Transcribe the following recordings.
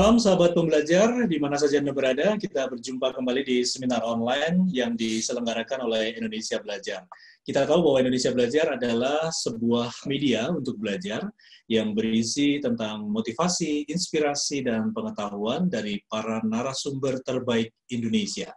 malam sahabat pembelajar di mana saja Anda berada. Kita berjumpa kembali di seminar online yang diselenggarakan oleh Indonesia Belajar. Kita tahu bahwa Indonesia Belajar adalah sebuah media untuk belajar yang berisi tentang motivasi, inspirasi, dan pengetahuan dari para narasumber terbaik Indonesia.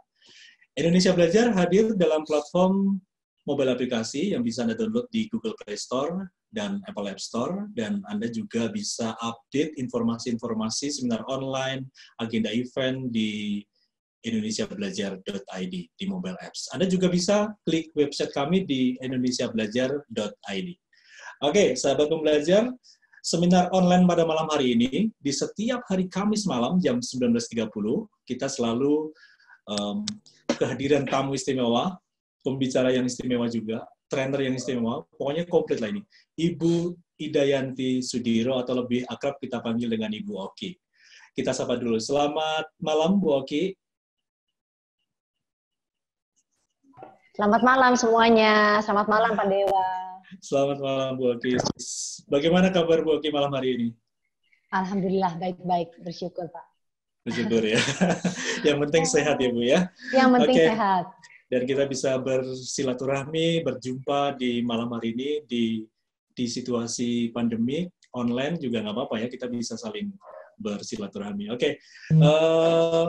Indonesia Belajar hadir dalam platform mobile aplikasi yang bisa Anda download di Google Play Store, dan Apple App Store dan Anda juga bisa update informasi-informasi seminar online, agenda event di indonesiabelajar.id di mobile apps. Anda juga bisa klik website kami di indonesiabelajar.id. Oke, sahabat pembelajar, seminar online pada malam hari ini di setiap hari Kamis malam jam 19.30 kita selalu um, kehadiran tamu istimewa, pembicara yang istimewa juga trainer yang istimewa, pokoknya komplit lah ini. Ibu Idayanti Sudiro atau lebih akrab kita panggil dengan Ibu Oki. Kita sapa dulu. Selamat malam Bu Oki. Selamat malam semuanya. Selamat malam Pak Dewa. Selamat malam Bu Oki. Bagaimana kabar Bu Oki malam hari ini? Alhamdulillah baik-baik, bersyukur Pak. Bersyukur ya. yang penting sehat ya Bu ya. Yang penting okay. sehat dan kita bisa bersilaturahmi, berjumpa di malam hari ini di di situasi pandemi online juga nggak apa-apa ya kita bisa saling bersilaturahmi. Oke, okay. Hmm. uh,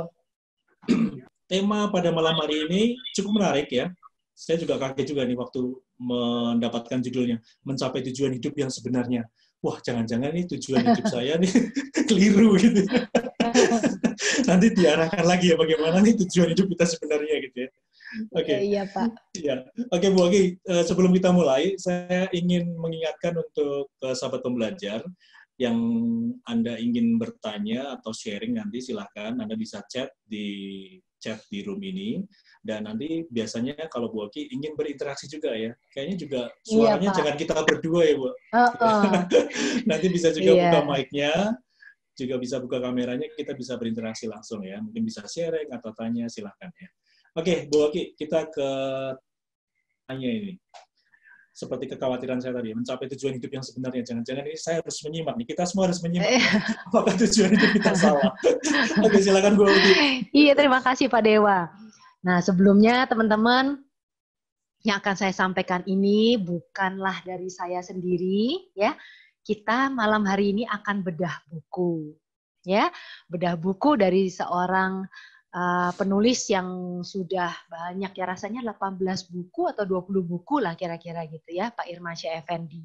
eh, tema pada malam hari ini cukup menarik ya. Saya juga kaget juga nih waktu mendapatkan judulnya mencapai tujuan hidup yang sebenarnya. Wah, jangan-jangan nih tujuan hidup saya nih keliru gitu. Nanti diarahkan lagi ya bagaimana nih tujuan hidup kita sebenarnya Oke. Okay. Iya, iya Pak. Iya. Oke okay, Bu Agi, eh, sebelum kita mulai, saya ingin mengingatkan untuk eh, sahabat pembelajar yang Anda ingin bertanya atau sharing nanti silahkan Anda bisa chat di chat di room ini dan nanti biasanya kalau Bu Oki ingin berinteraksi juga ya kayaknya juga iya, suaranya iya, jangan kita berdua ya Bu uh -uh. nanti bisa juga yeah. buka mic-nya juga bisa buka kameranya kita bisa berinteraksi langsung ya mungkin bisa sharing atau tanya silahkan ya Oke, okay, Bu Oki, kita ke tanya ini. Seperti kekhawatiran saya tadi, mencapai tujuan hidup yang sebenarnya. Jangan-jangan ini saya harus menyimak nih. Kita semua harus menyimak. Eh. Apakah tujuan hidup kita salah? Oke, okay, silakan Bu Oki. Iya, terima kasih Pak Dewa. Nah, sebelumnya teman-teman, yang akan saya sampaikan ini bukanlah dari saya sendiri, ya. Kita malam hari ini akan bedah buku, ya. Bedah buku dari seorang Eh, penulis yang sudah banyak ya rasanya 18 buku atau 20 buku lah kira-kira gitu ya Pak Syah Effendi.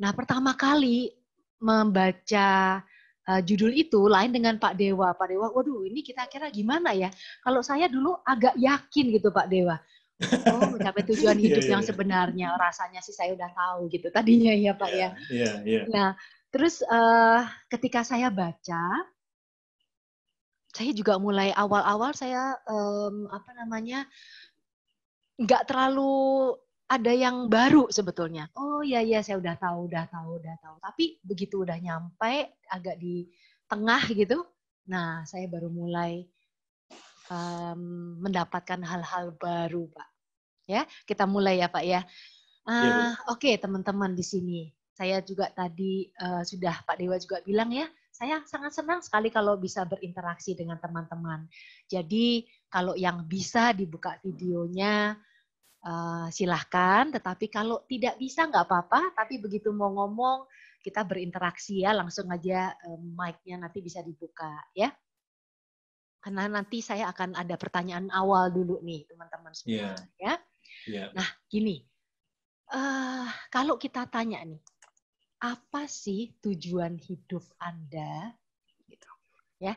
Nah pertama kali membaca eh, judul itu lain dengan Pak Dewa. Pak Dewa, waduh ini kita kira gimana ya? Kalau saya dulu agak yakin gitu Pak Dewa. Oh, mencapai tujuan iya, hidup yeah, yeah, yang iya. sebenarnya. Rasanya sih saya udah tahu gitu tadinya ya Pak yeah, ya. Yeah, yeah. Nah, terus uh, ketika saya baca, saya juga mulai awal-awal saya um, apa namanya nggak terlalu ada yang baru sebetulnya. Oh iya iya saya udah tahu, udah tahu, udah tahu. Tapi begitu udah nyampe agak di tengah gitu, nah saya baru mulai um, mendapatkan hal-hal baru, Pak. Ya, kita mulai ya, Pak ya. Uh, ya, Oke, okay, teman-teman di sini. Saya juga tadi uh, sudah Pak Dewa juga bilang ya, saya sangat senang sekali kalau bisa berinteraksi dengan teman-teman. Jadi kalau yang bisa dibuka videonya eh, silahkan, tetapi kalau tidak bisa nggak apa-apa, tapi begitu mau ngomong kita berinteraksi ya, langsung aja eh, mic-nya nanti bisa dibuka ya. Karena nanti saya akan ada pertanyaan awal dulu nih teman-teman semua yeah. ya. Yeah. Nah gini, uh, kalau kita tanya nih, apa sih tujuan hidup Anda? Gitu. Ya.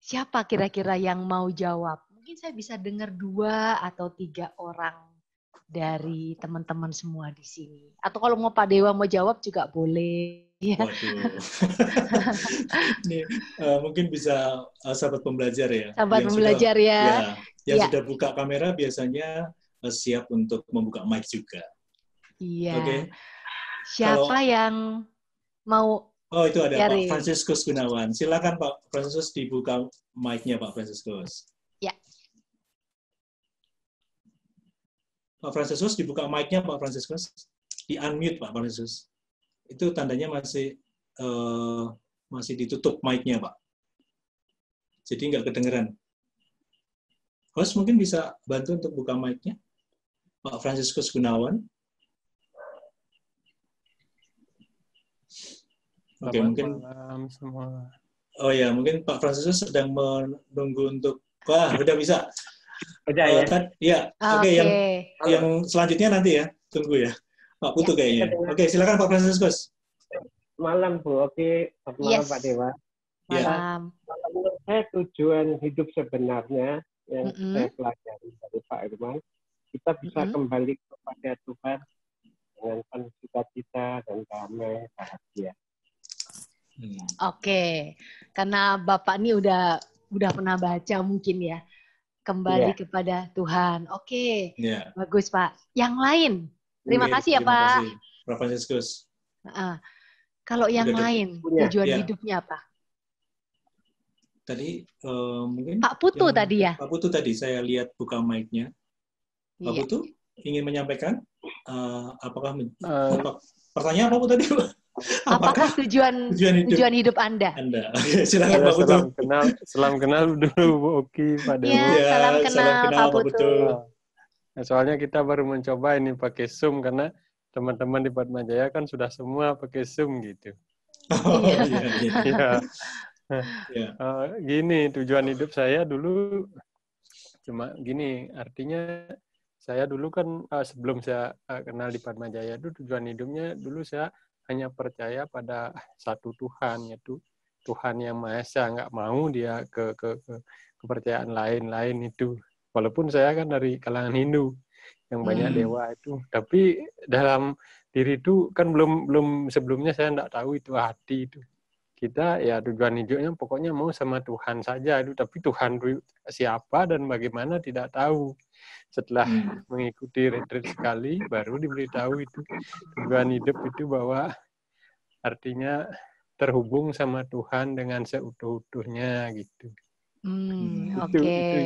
Siapa kira-kira yang mau jawab? Mungkin saya bisa dengar dua atau tiga orang dari teman-teman semua di sini. Atau kalau mau Pak Dewa mau jawab juga boleh. Ya. Waduh. Ini, uh, mungkin bisa uh, sahabat pembelajar ya. Sahabat yang pembelajar sudah, ya. ya. Yang ya. sudah buka kamera biasanya uh, siap untuk membuka mic juga. Iya. Oke. Okay? Siapa kalau, yang mau Oh, itu ada Pak Franciscus Gunawan. Silakan Pak Franciscus dibuka mic-nya Pak Franciscus. Ya. Pak Franciscus dibuka mic-nya Pak Franciscus. Di unmute Pak Franciscus. Itu tandanya masih uh, masih ditutup mic-nya Pak. Jadi nggak kedengeran. Host mungkin bisa bantu untuk buka mic-nya. Pak Franciscus Gunawan. Oke, mungkin malam semua. Oh ya, mungkin Pak Francisco sedang menunggu untuk wah, udah bisa. Udah eh, ya. Uh, ya. Oke, okay, okay. yang yang selanjutnya nanti ya. Tunggu ya. Pak Putu ya, kayaknya. Oke, okay, silakan Pak Francisco. Malam, Bu. Oke, selamat malam yes. Pak Dewa. Malam. Ya. Malam. saya tujuan hidup sebenarnya yang mm -hmm. saya pelajari dari Pak Irman, kita bisa mm -hmm. kembali kepada Tuhan dengan penuh cita-cita dan damai bahagia. Hmm. Oke, karena Bapak ini udah udah pernah baca mungkin ya kembali yeah. kepada Tuhan. Oke, okay. Iya. yeah. bagus Pak. Yang lain, terima kasih ya terima Pak. Kasih. Prof. Franciscus. Uh, kalau yang udah lain iya. tujuan yeah. hidupnya apa? Tadi uh, mungkin Pak Putu yang, tadi ya. Pak Putu tadi saya lihat buka mic-nya. Pak yeah. Putu ingin menyampaikan uh, apakah uh, pertanyaan apa Putu tadi? Apakah, tujuan tujuan hidup, tujuan hidup Anda? Anda. Oke, silakan Pak iya, Putu. kenal, salam kenal dulu Bu Oki pada Ya, ya, salam iya, kenal, salam kenal Pak, Putu. Nah, soalnya kita baru mencoba ini pakai Zoom karena teman-teman di Padma Jaya kan sudah semua pakai Zoom gitu. Oh, iya, iya. ya. uh, gini, tujuan hidup saya dulu cuma gini, artinya saya dulu kan uh, sebelum saya uh, kenal di Padma Jaya itu tujuan hidupnya dulu saya hanya percaya pada satu Tuhan yaitu Tuhan yang Maha Esa nggak mau dia ke, ke, ke kepercayaan lain-lain itu walaupun saya kan dari kalangan Hindu yang banyak hmm. dewa itu tapi dalam diri itu kan belum belum sebelumnya saya nggak tahu itu hati itu kita ya tujuan hidupnya pokoknya mau sama Tuhan saja itu tapi Tuhan siapa dan bagaimana tidak tahu setelah hmm. mengikuti retreat sekali baru diberitahu itu tujuan hidup itu bahwa artinya terhubung sama Tuhan dengan seutuh-utuhnya gitu. Hmm, Oke. Okay.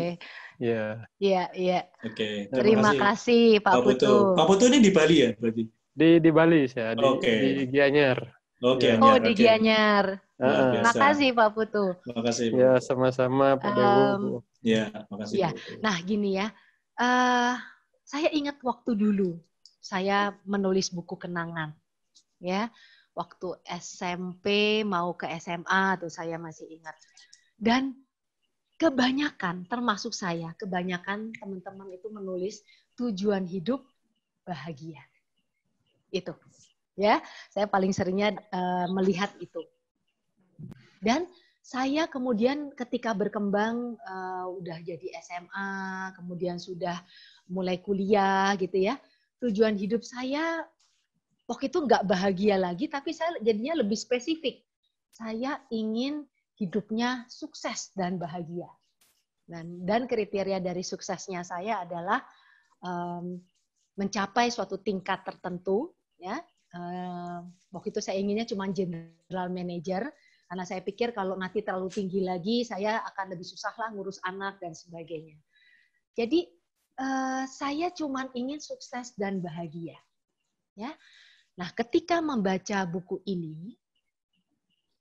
Ya. Iya, iya. Oke. Terima kasih Pak Putu. Pak Putu ini di Bali ya berarti? Di di Bali saya, di, okay. di Gianyar. Iya. Oh, Oh, di Gianyar. Okay. makasih Pak Putu. Makasih. Ya, sama-sama Pak um, Ya, makasih. Ya. Nah, gini ya. Uh, saya ingat waktu dulu saya menulis buku kenangan. Ya. Waktu SMP mau ke SMA tuh saya masih ingat. Dan kebanyakan termasuk saya, kebanyakan teman-teman itu menulis tujuan hidup bahagia. Itu ya saya paling seringnya uh, melihat itu dan saya kemudian ketika berkembang uh, udah jadi SMA kemudian sudah mulai kuliah gitu ya tujuan hidup saya waktu itu nggak bahagia lagi tapi saya jadinya lebih spesifik saya ingin hidupnya sukses dan bahagia dan dan kriteria dari suksesnya saya adalah um, mencapai suatu tingkat tertentu ya uh, waktu itu saya inginnya cuma general manager karena saya pikir kalau nanti terlalu tinggi lagi saya akan lebih susah lah ngurus anak dan sebagainya. Jadi uh, saya cuma ingin sukses dan bahagia. Ya. Nah, ketika membaca buku ini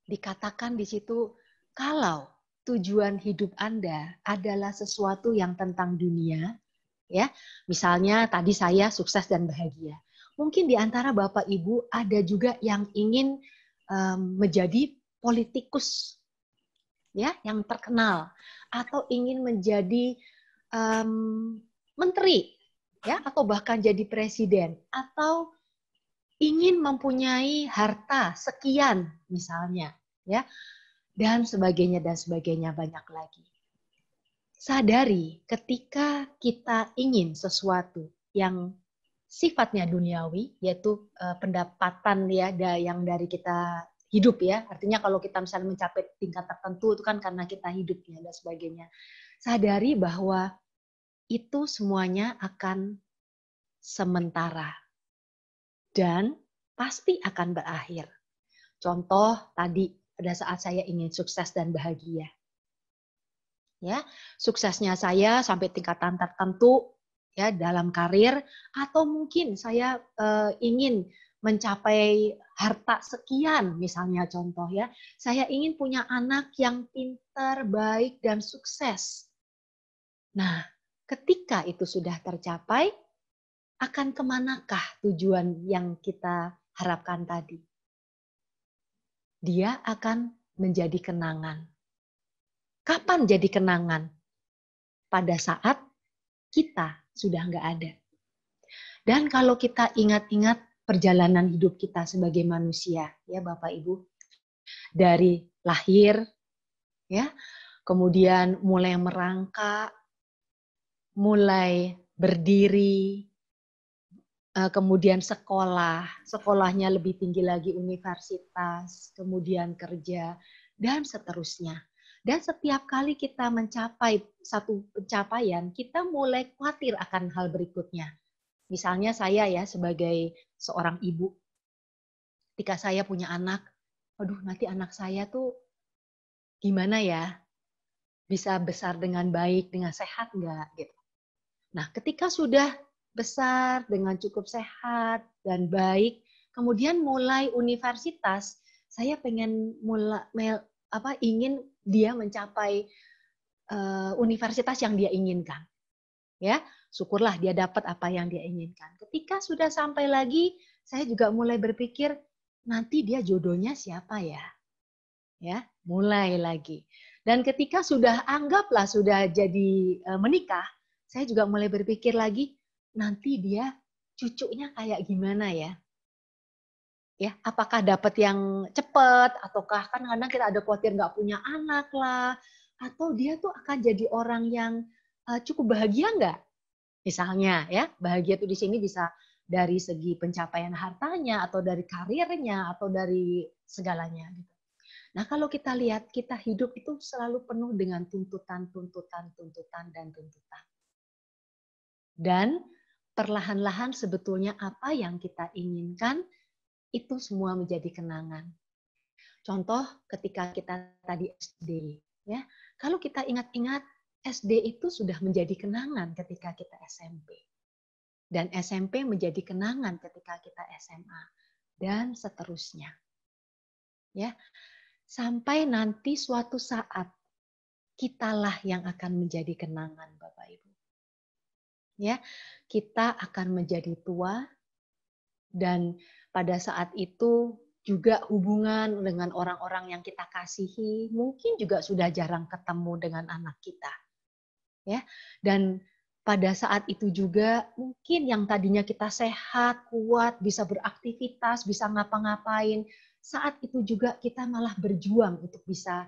dikatakan di situ kalau tujuan hidup Anda adalah sesuatu yang tentang dunia, ya. Misalnya tadi saya sukses dan bahagia mungkin di antara Bapak Ibu ada juga yang ingin um, menjadi politikus ya yang terkenal atau ingin menjadi um, menteri ya atau bahkan jadi presiden atau ingin mempunyai harta sekian misalnya ya dan sebagainya dan sebagainya banyak lagi sadari ketika kita ingin sesuatu yang sifatnya duniawi yaitu eh, pendapatan ya yang dari kita hidup ya artinya kalau kita misalnya mencapai tingkat tertentu itu kan karena kita hidupnya dan sebagainya sadari bahwa itu semuanya akan sementara dan pasti akan berakhir contoh tadi pada saat saya ingin sukses dan bahagia ya suksesnya saya sampai tingkatan tertentu ya dalam karir atau mungkin saya e, ingin mencapai harta sekian misalnya contoh ya saya ingin punya anak yang pintar baik dan sukses nah ketika itu sudah tercapai akan kemanakah tujuan yang kita harapkan tadi dia akan menjadi kenangan kapan jadi kenangan pada saat kita sudah nggak ada. Dan kalau kita ingat-ingat perjalanan hidup kita sebagai manusia, ya Bapak Ibu, dari lahir, ya, kemudian mulai merangkak, mulai berdiri, eh, kemudian sekolah, sekolahnya lebih tinggi lagi universitas, kemudian kerja, dan seterusnya. Dan setiap kali kita mencapai satu pencapaian, kita mulai khawatir akan hal berikutnya. Misalnya saya ya sebagai seorang ibu, ketika saya punya anak, aduh nanti anak saya tuh gimana ya? Bisa besar dengan baik, dengan sehat nggak? Gitu. Nah ketika sudah besar, dengan cukup sehat dan baik, kemudian mulai universitas, saya pengen mulai apa ingin dia mencapai uh, universitas yang dia inginkan. Ya, syukurlah dia dapat apa yang dia inginkan. Ketika sudah sampai lagi, saya juga mulai berpikir nanti dia jodohnya siapa ya? Ya, mulai lagi. Dan ketika sudah anggaplah sudah jadi uh, menikah, saya juga mulai berpikir lagi nanti dia cucunya kayak gimana ya? ya apakah dapat yang cepat ataukah kan kadang kita ada khawatir nggak punya anak lah atau dia tuh akan jadi orang yang eh, cukup bahagia nggak misalnya ya bahagia tuh di sini bisa dari segi pencapaian hartanya atau dari karirnya atau dari segalanya gitu nah kalau kita lihat kita hidup itu selalu penuh dengan tuntutan tuntutan tuntutan dan tuntutan dan perlahan-lahan sebetulnya apa yang kita inginkan itu semua menjadi kenangan. Contoh ketika kita tadi SD, ya. Kalau kita ingat-ingat SD itu sudah menjadi kenangan ketika kita SMP. Dan SMP menjadi kenangan ketika kita SMA dan seterusnya. Ya. Sampai nanti suatu saat kitalah yang akan menjadi kenangan Bapak Ibu. Ya, kita akan menjadi tua dan pada saat itu juga hubungan dengan orang-orang yang kita kasihi mungkin juga sudah jarang ketemu dengan anak kita. Ya. Dan pada saat itu juga mungkin yang tadinya kita sehat, kuat, bisa beraktivitas, bisa ngapa-ngapain, saat itu juga kita malah berjuang untuk bisa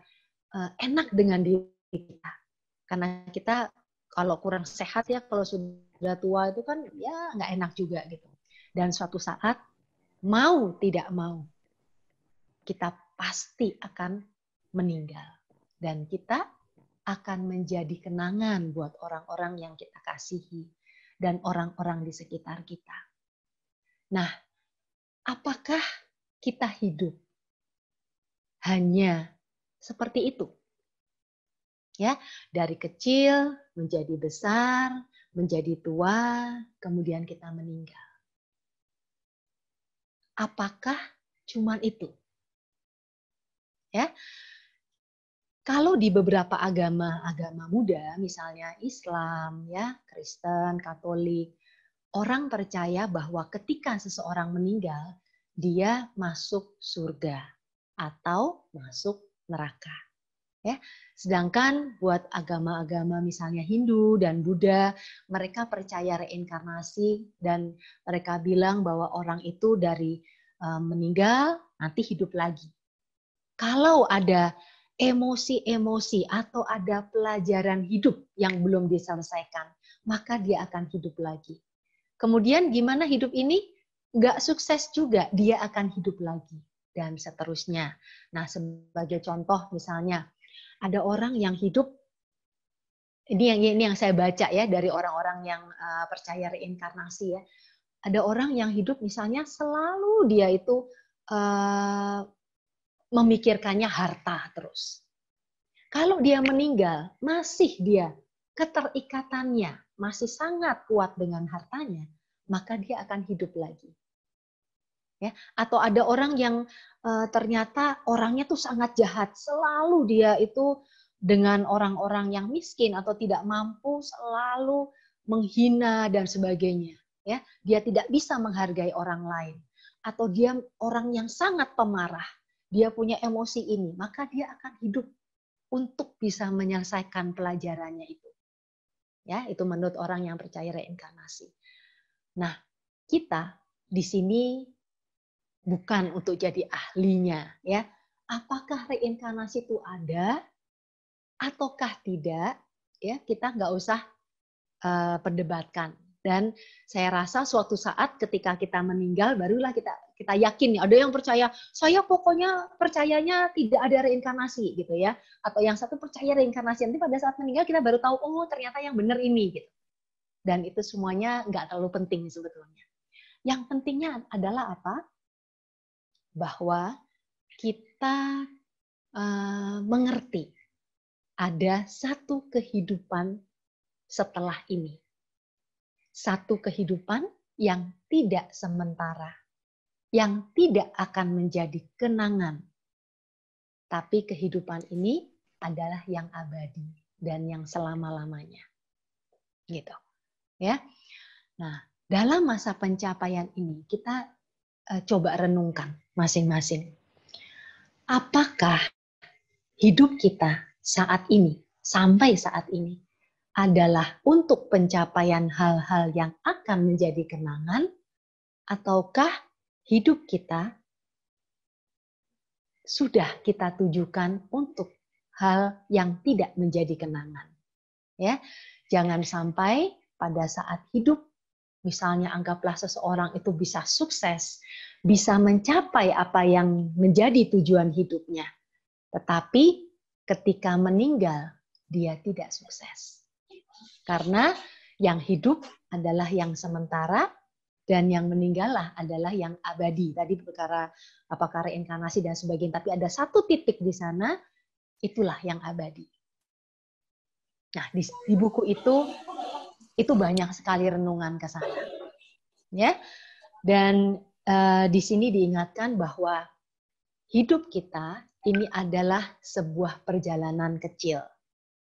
uh, enak dengan diri kita. Karena kita kalau kurang sehat ya, kalau sudah tua itu kan ya nggak enak juga gitu. Dan suatu saat mau tidak mau kita pasti akan meninggal dan kita akan menjadi kenangan buat orang-orang yang kita kasihi dan orang-orang di sekitar kita. Nah, apakah kita hidup hanya seperti itu? Ya, dari kecil menjadi besar, menjadi tua, kemudian kita meninggal. Apakah cuman itu? Ya. Kalau di beberapa agama, agama muda misalnya Islam, ya, Kristen, Katolik, orang percaya bahwa ketika seseorang meninggal, dia masuk surga atau masuk neraka. Ya. Sedangkan buat agama-agama misalnya Hindu dan Buddha, mereka percaya reinkarnasi dan mereka bilang bahwa orang itu dari eh, meninggal nanti hidup lagi. Kalau ada emosi-emosi atau ada pelajaran hidup yang belum diselesaikan, maka dia akan hidup lagi. Kemudian gimana hidup ini? Nggak sukses juga, dia akan hidup lagi. Dan seterusnya. Nah, sebagai contoh misalnya, ada orang yang hidup ini yang ini yang saya baca ya dari orang-orang yang uh, percaya reinkarnasi ya. Ada orang yang hidup misalnya selalu dia itu uh, memikirkannya harta terus. Kalau dia meninggal, masih dia keterikatannya masih sangat kuat dengan hartanya, maka dia akan hidup lagi ya atau ada orang yang uh, ternyata orangnya tuh sangat jahat selalu dia itu dengan orang-orang yang miskin atau tidak mampu selalu menghina dan sebagainya ya dia tidak bisa menghargai orang lain atau dia orang yang sangat pemarah dia punya emosi ini maka dia akan hidup untuk bisa menyelesaikan pelajarannya itu ya itu menurut orang yang percaya reinkarnasi nah kita di sini bukan untuk jadi ahlinya ya. Apakah reinkarnasi itu ada ataukah tidak ya kita nggak usah uh, perdebatkan dan saya rasa suatu saat ketika kita meninggal barulah kita kita yakin ada yang percaya saya pokoknya percayanya tidak ada reinkarnasi gitu ya atau yang satu percaya reinkarnasi nanti pada saat meninggal kita baru tahu oh ternyata yang benar ini gitu dan itu semuanya nggak terlalu penting sebetulnya yang pentingnya adalah apa bahwa kita uh, mengerti ada satu kehidupan setelah ini. Satu kehidupan yang tidak sementara, yang tidak akan menjadi kenangan. Tapi kehidupan ini adalah yang abadi dan yang selama-lamanya. Gitu. Ya. Nah, dalam masa pencapaian ini kita Eh, coba renungkan masing-masing. Apakah hidup kita saat ini, sampai saat ini, adalah untuk pencapaian hal-hal yang akan menjadi kenangan, ataukah hidup kita sudah kita tujukan untuk hal yang tidak menjadi kenangan? Ya, jangan sampai pada saat hidup misalnya anggaplah seseorang itu bisa sukses, bisa mencapai apa yang menjadi tujuan hidupnya. Tetapi ketika meninggal, dia tidak sukses. Karena yang hidup adalah yang sementara dan yang meninggallah adalah yang abadi. Tadi perkara apakah reinkarnasi dan sebagainya, tapi ada satu titik di sana itulah yang abadi. Nah, di, di buku itu itu banyak sekali renungan ke sana. Ya. Dan uh, di sini diingatkan bahwa hidup kita ini adalah sebuah perjalanan kecil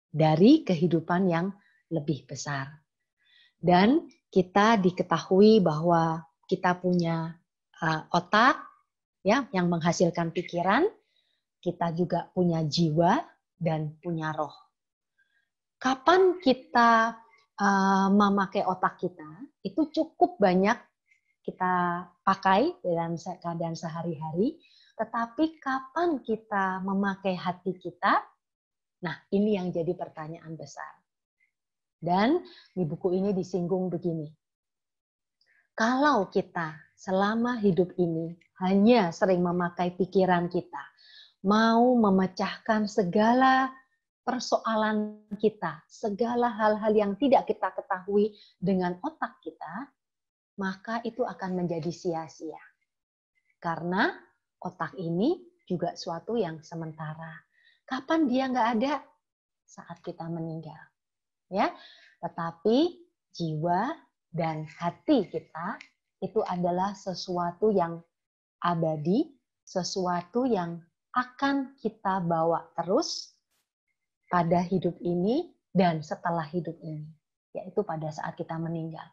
dari kehidupan yang lebih besar. Dan kita diketahui bahwa kita punya uh, otak ya yang menghasilkan pikiran, kita juga punya jiwa dan punya roh. Kapan kita Eh, memakai otak kita itu cukup banyak kita pakai dalam keadaan sehari-hari, tetapi kapan kita memakai hati kita? Nah, ini yang jadi pertanyaan besar. Dan di buku ini disinggung begini. Kalau kita selama hidup ini hanya sering memakai pikiran kita, mau memecahkan segala persoalan kita, segala hal-hal yang tidak kita ketahui dengan otak kita, maka itu akan menjadi sia-sia. Karena otak ini juga suatu yang sementara. Kapan dia nggak ada? Saat kita meninggal. ya. Tetapi jiwa dan hati kita itu adalah sesuatu yang abadi, sesuatu yang akan kita bawa terus pada hidup ini dan setelah hidup ini, yaitu pada saat kita meninggal.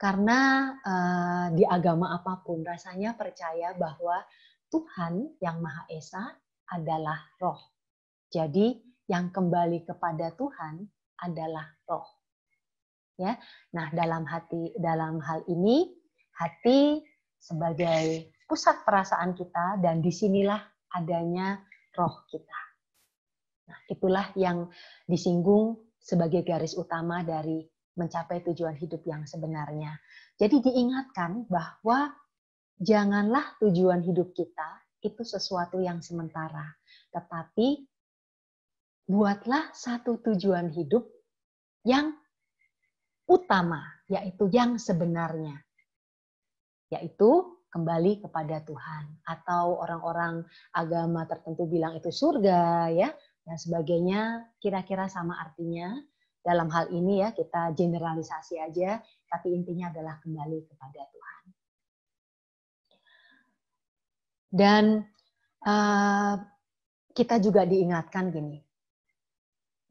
Karena uh, di agama apapun rasanya percaya bahwa Tuhan yang Maha Esa adalah roh. Jadi yang kembali kepada Tuhan adalah roh. Ya. Nah, dalam hati dalam hal ini hati sebagai pusat perasaan kita dan disinilah adanya roh kita. Nah, itulah yang disinggung sebagai garis utama dari mencapai tujuan hidup yang sebenarnya. Jadi diingatkan bahwa janganlah tujuan hidup kita itu sesuatu yang sementara, tetapi buatlah satu tujuan hidup yang utama, yaitu yang sebenarnya. Yaitu kembali kepada Tuhan atau orang-orang agama tertentu bilang itu surga ya dan sebagainya kira-kira sama artinya dalam hal ini ya kita generalisasi aja tapi intinya adalah kembali kepada Tuhan dan uh, kita juga diingatkan gini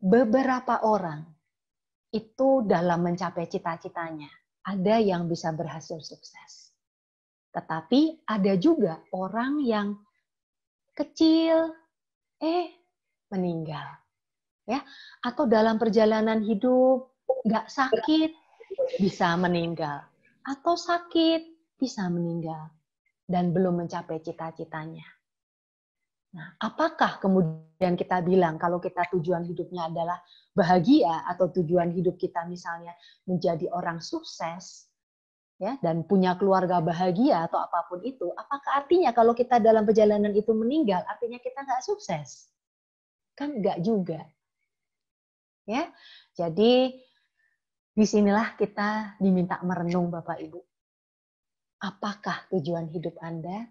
beberapa orang itu dalam mencapai cita-citanya ada yang bisa berhasil sukses tetapi ada juga orang yang kecil eh meninggal. Ya, atau dalam perjalanan hidup nggak sakit bisa meninggal atau sakit bisa meninggal dan belum mencapai cita-citanya. Nah, apakah kemudian kita bilang kalau kita tujuan hidupnya adalah bahagia atau tujuan hidup kita misalnya menjadi orang sukses ya dan punya keluarga bahagia atau apapun itu, apakah artinya kalau kita dalam perjalanan itu meninggal artinya kita nggak sukses? Kan enggak juga. Ya. Jadi disinilah kita diminta merenung Bapak Ibu. Apakah tujuan hidup Anda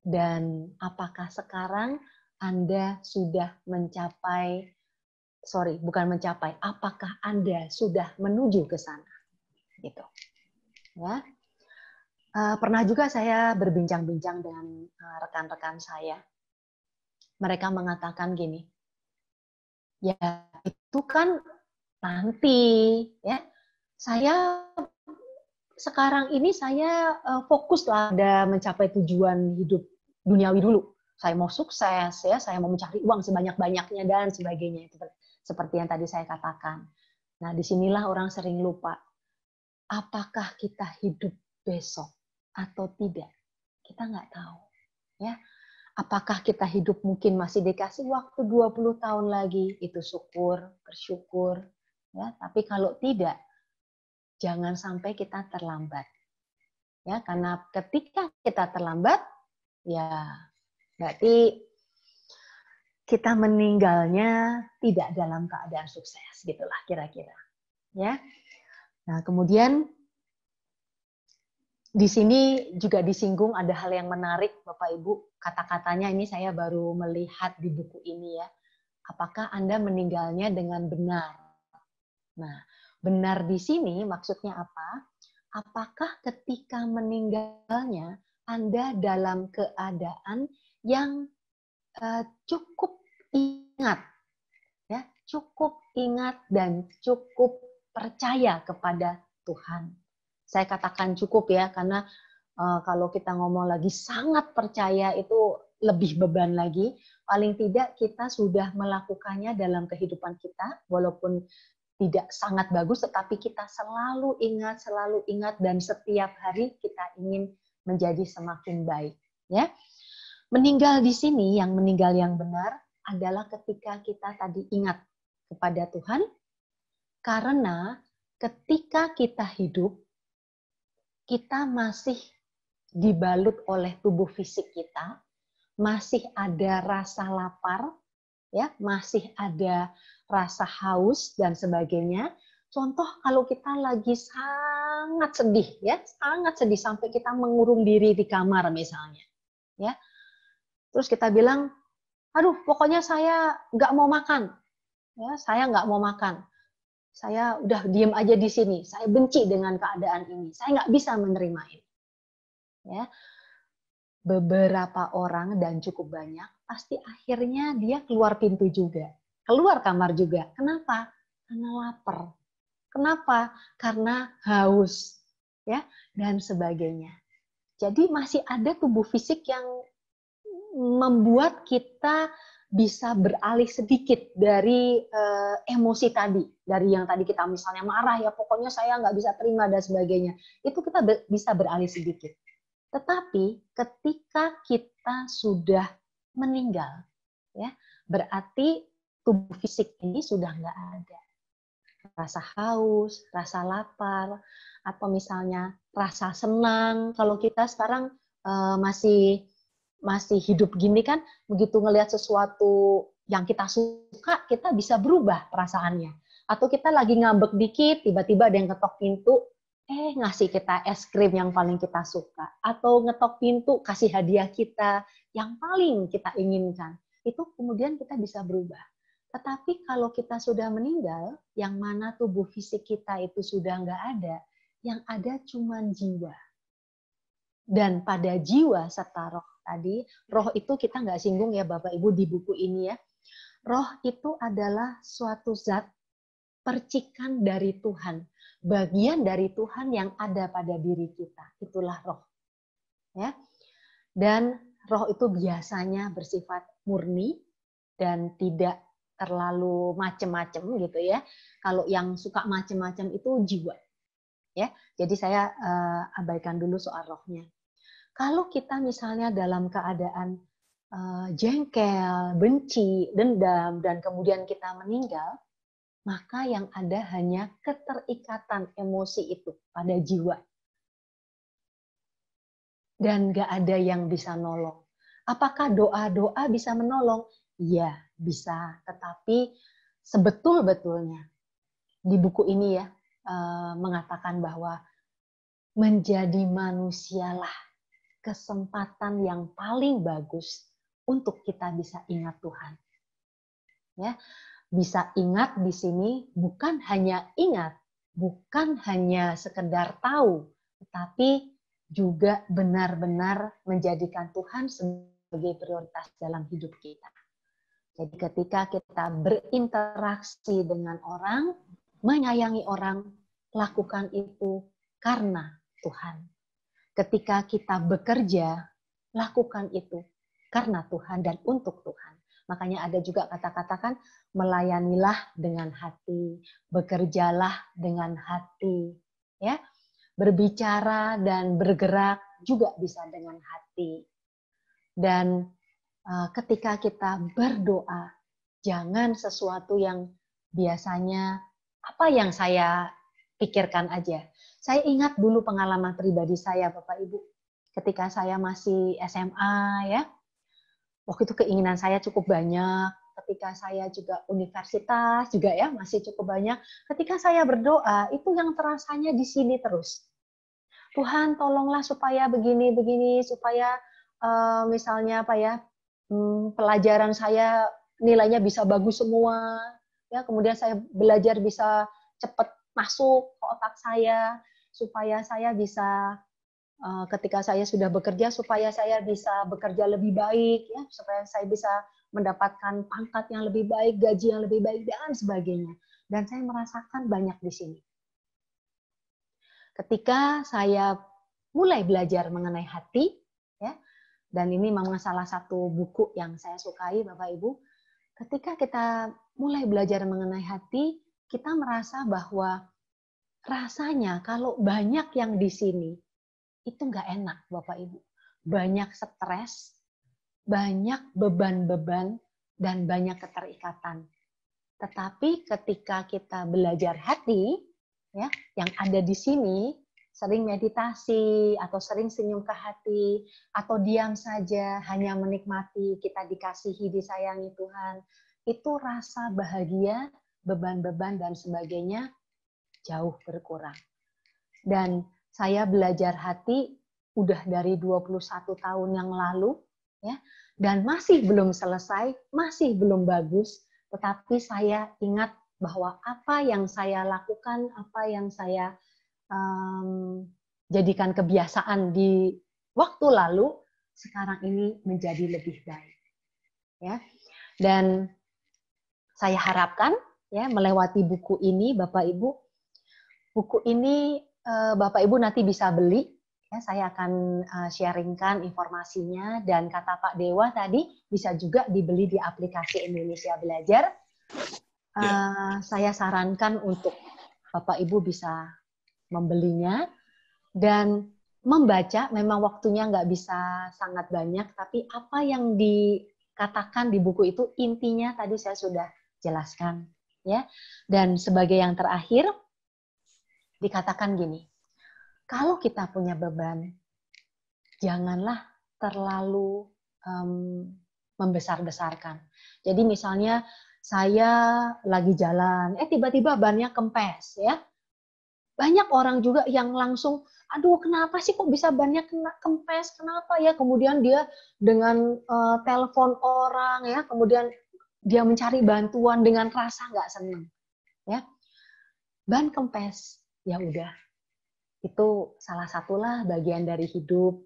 dan apakah sekarang Anda sudah mencapai sorry, bukan mencapai, apakah Anda sudah menuju ke sana? Gitu. Ya. Eh, pernah juga saya berbincang-bincang dengan eh, rekan -rekan saya. Mereka mengatakan gini, ya itu kan nanti ya saya sekarang ini saya uh, fokus pada mencapai tujuan hidup duniawi dulu saya mau sukses ya saya mau mencari uang sebanyak banyaknya dan sebagainya itu seperti yang tadi saya katakan nah disinilah orang sering lupa apakah kita hidup besok atau tidak kita nggak tahu ya apakah kita hidup mungkin masih dikasih waktu 20 tahun lagi itu syukur bersyukur ya tapi kalau tidak jangan sampai kita terlambat ya karena ketika kita terlambat ya berarti kita meninggalnya tidak dalam keadaan sukses gitulah kira-kira ya nah kemudian di sini juga disinggung ada hal yang menarik, Bapak Ibu. Kata-katanya ini saya baru melihat di buku ini ya. Apakah Anda meninggalnya dengan benar? Nah, benar di sini maksudnya apa? Apakah ketika meninggalnya Anda dalam keadaan yang eh, cukup ingat ya, cukup ingat dan cukup percaya kepada Tuhan saya katakan cukup ya karena uh, kalau kita ngomong lagi sangat percaya itu lebih beban lagi. Paling tidak kita sudah melakukannya dalam kehidupan kita walaupun tidak sangat bagus tetapi kita selalu ingat, selalu ingat dan setiap hari kita ingin menjadi semakin baik, ya. Meninggal di sini yang meninggal yang benar adalah ketika kita tadi ingat kepada Tuhan karena ketika kita hidup kita masih dibalut oleh tubuh fisik kita, masih ada rasa lapar, ya, masih ada rasa haus dan sebagainya. Contoh kalau kita lagi sangat sedih ya, sangat sedih sampai kita mengurung diri di kamar misalnya, ya. Terus kita bilang, aduh pokoknya saya nggak mau makan, ya saya nggak mau makan saya udah diem aja di sini, saya benci dengan keadaan ini, saya nggak bisa menerima ini. Ya, beberapa orang dan cukup banyak pasti akhirnya dia keluar pintu juga, keluar kamar juga. Kenapa? Karena lapar. Kenapa? Karena haus, ya dan sebagainya. Jadi masih ada tubuh fisik yang membuat kita bisa beralih sedikit dari uh, emosi tadi, dari yang tadi kita misalnya marah ya pokoknya saya nggak bisa terima dan sebagainya, itu kita be bisa beralih sedikit. Tetapi ketika kita sudah meninggal, ya berarti tubuh fisik ini sudah nggak ada. Rasa haus, rasa lapar, atau misalnya rasa senang. Kalau kita sekarang uh, masih masih hidup gini kan begitu ngelihat sesuatu yang kita suka kita bisa berubah perasaannya atau kita lagi ngambek dikit tiba-tiba ada yang ketok pintu eh ngasih kita es krim yang paling kita suka atau ngetok pintu kasih hadiah kita yang paling kita inginkan itu kemudian kita bisa berubah tetapi kalau kita sudah meninggal yang mana tubuh fisik kita itu sudah nggak ada yang ada cuma jiwa dan pada jiwa serta tadi, roh itu kita nggak singgung ya Bapak Ibu di buku ini ya. Roh itu adalah suatu zat percikan dari Tuhan, bagian dari Tuhan yang ada pada diri kita. Itulah roh. Ya. Dan roh itu biasanya bersifat murni dan tidak terlalu macem-macem gitu ya. Kalau yang suka macem-macem itu jiwa. Ya, jadi saya uh, abaikan dulu soal rohnya. Kalau kita misalnya dalam keadaan uh, jengkel, benci, dendam, dan kemudian kita meninggal, maka yang ada hanya keterikatan emosi itu pada jiwa. Dan gak ada yang bisa nolong. Apakah doa-doa bisa menolong? Iya, bisa. Tetapi sebetul-betulnya di buku ini ya, eh, mengatakan bahwa menjadi manusialah kesempatan yang paling bagus untuk kita bisa ingat Tuhan. Ya, bisa ingat di sini bukan hanya ingat, bukan hanya sekedar tahu, tetapi juga benar-benar menjadikan Tuhan sebagai prioritas dalam hidup kita. Jadi ketika kita berinteraksi dengan orang, menyayangi orang, lakukan itu karena Tuhan. Ketika kita bekerja, lakukan itu karena Tuhan dan untuk Tuhan. Makanya ada juga kata-kata kan melayanilah dengan hati, bekerjalah dengan hati, ya. Berbicara dan bergerak juga bisa dengan hati. Dan eh, ketika kita berdoa, jangan sesuatu yang biasanya apa yang saya pikirkan aja. Saya ingat dulu pengalaman pribadi saya, Bapak Ibu, ketika saya masih SMA ya. Waktu itu keinginan saya cukup banyak, ketika saya juga universitas juga ya masih cukup banyak. Ketika saya berdoa, itu yang terasanya di sini terus. Tuhan tolonglah supaya begini begini supaya uh, misalnya apa ya hmm, pelajaran saya nilainya bisa bagus semua ya kemudian saya belajar bisa cepat masuk ke otak saya supaya saya bisa eh, ketika saya sudah bekerja supaya saya bisa bekerja lebih baik ya supaya saya bisa mendapatkan pangkat yang lebih baik gaji yang lebih baik dan sebagainya dan saya merasakan banyak di sini ketika saya mulai belajar mengenai hati ya dan ini memang salah satu buku yang saya sukai Bapak Ibu ketika kita mulai belajar mengenai hati kita merasa bahwa rasanya kalau banyak yang di sini itu nggak enak Bapak Ibu. Banyak stres, banyak beban-beban, dan banyak keterikatan. Tetapi ketika kita belajar hati, ya, yang ada di sini, sering meditasi atau sering senyum ke hati atau diam saja hanya menikmati kita dikasihi disayangi Tuhan, itu rasa bahagia beban-beban dan sebagainya jauh berkurang. Dan saya belajar hati udah dari 21 tahun yang lalu ya dan masih belum selesai, masih belum bagus, tetapi saya ingat bahwa apa yang saya lakukan, apa yang saya um, jadikan kebiasaan di waktu lalu sekarang ini menjadi lebih baik. Ya. Dan saya harapkan ya melewati buku ini Bapak Ibu. Buku ini eh, Bapak Ibu nanti bisa beli ya saya akan eh, sharingkan informasinya dan kata Pak Dewa tadi bisa juga dibeli di aplikasi Indonesia Belajar. Ya. Eh, saya sarankan untuk Bapak Ibu bisa membelinya dan membaca memang waktunya nggak bisa sangat banyak tapi apa yang dikatakan di buku itu intinya tadi saya sudah jelaskan ya. Dan sebagai yang terakhir dikatakan gini, kalau kita punya beban, janganlah terlalu um, membesar-besarkan. Jadi misalnya saya lagi jalan, eh tiba-tiba bannya kempes ya. Banyak orang juga yang langsung, aduh kenapa sih kok bisa bannya kena kempes, kenapa ya? Kemudian dia dengan uh, telepon orang ya, kemudian dia mencari bantuan dengan rasa nggak senang ya ban kempes ya udah itu salah satulah bagian dari hidup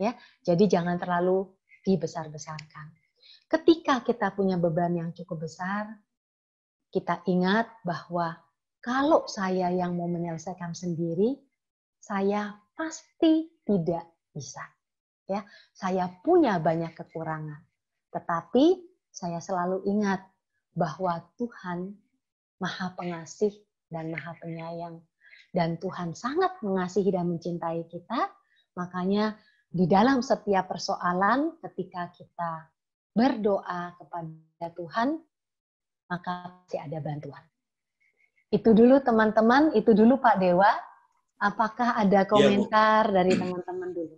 ya jadi jangan terlalu dibesar-besarkan ketika kita punya beban yang cukup besar kita ingat bahwa kalau saya yang mau menyelesaikan sendiri saya pasti tidak bisa ya saya punya banyak kekurangan tetapi saya selalu ingat bahwa Tuhan Maha Pengasih dan Maha Penyayang dan Tuhan sangat mengasihi dan mencintai kita. Makanya di dalam setiap persoalan ketika kita berdoa kepada Tuhan, maka pasti ada bantuan. Itu dulu teman-teman, itu dulu Pak Dewa. Apakah ada ya, komentar ya, dari teman-teman dulu?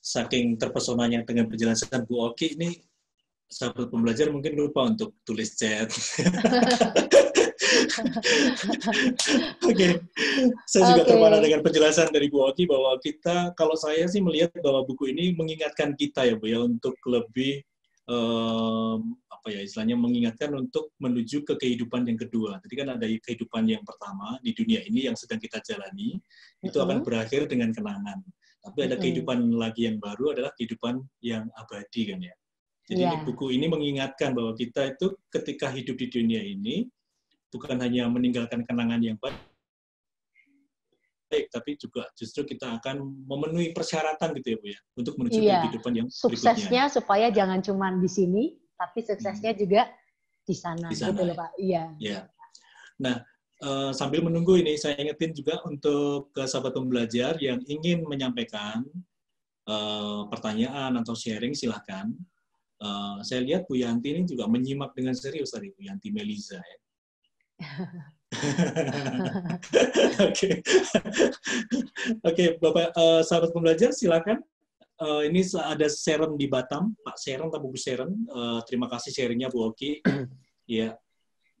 Saking terpesonanya dengan penjelasan Bu Oki ini, sahabat pembelajar mungkin lupa untuk tulis chat. Oke, okay. saya juga terpana dengan penjelasan dari Bu Oti bahwa kita, kalau saya sih melihat bahwa buku ini mengingatkan kita ya Bu ya untuk lebih um, apa ya istilahnya mengingatkan untuk menuju ke kehidupan yang kedua. Jadi kan ada kehidupan yang pertama di dunia ini yang sedang kita jalani mm-hmm. itu akan berakhir dengan kenangan. Tapi ada mm-hmm. kehidupan lagi yang baru adalah kehidupan yang abadi kan ya. Jadi yeah. buku ini mengingatkan bahwa kita itu ketika hidup di dunia ini bukan hanya meninggalkan kenangan yang baik, tapi juga justru kita akan memenuhi persyaratan gitu ya Bu ya untuk menuju yeah. kehidupan yang suksesnya berikutnya. supaya jangan cuma di sini, tapi suksesnya hmm. juga di sana, di gitu sana. gitu loh ya. Pak. Iya. Yeah. Nah, Uh, sambil menunggu ini saya ingetin juga untuk ke sahabat pembelajar yang ingin menyampaikan uh, pertanyaan atau sharing silahkan Eh, saya lihat Bu Yanti ini juga menyimak dengan serius tadi Bu Yanti Meliza ya. Oke, oke Bapak uh, sahabat pembelajar silakan. Uh, ini ada Seren di Batam, Pak Seren atau Bu Seren. Uh, terima kasih sharingnya Bu Oki. ya,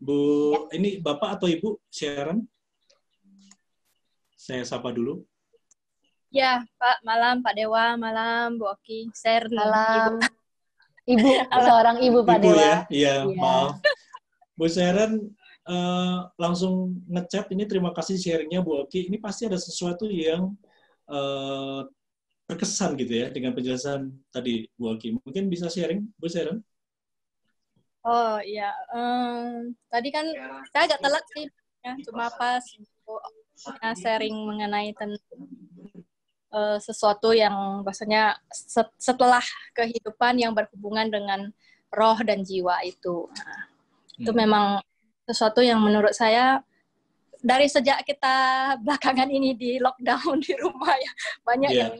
Bu ya. ini Bapak atau Ibu Seren? Saya sapa dulu. Ya, Pak, malam Pak Dewa, malam Bu Oki, Seren. Malam. Ibu. Ibu, seorang ibu Pak ibu, Dewa. Ya? Iya, ya. maaf. Bu Sharon, uh, langsung ngechat ini terima kasih sharingnya Bu Oki. Ini pasti ada sesuatu yang uh, terkesan gitu ya dengan penjelasan tadi Bu Oki. Mungkin bisa sharing Bu Sharon? Oh iya, um, tadi kan ya. saya agak telat sih, ya, cuma pas Bu sharing mengenai tentang uh, sesuatu yang bahasanya setelah kehidupan yang berhubungan dengan roh dan jiwa itu. Nah, hmm. memang sesuatu yang menurut saya dari sejak kita belakangan ini di lockdown di rumah ya banyak yeah. yang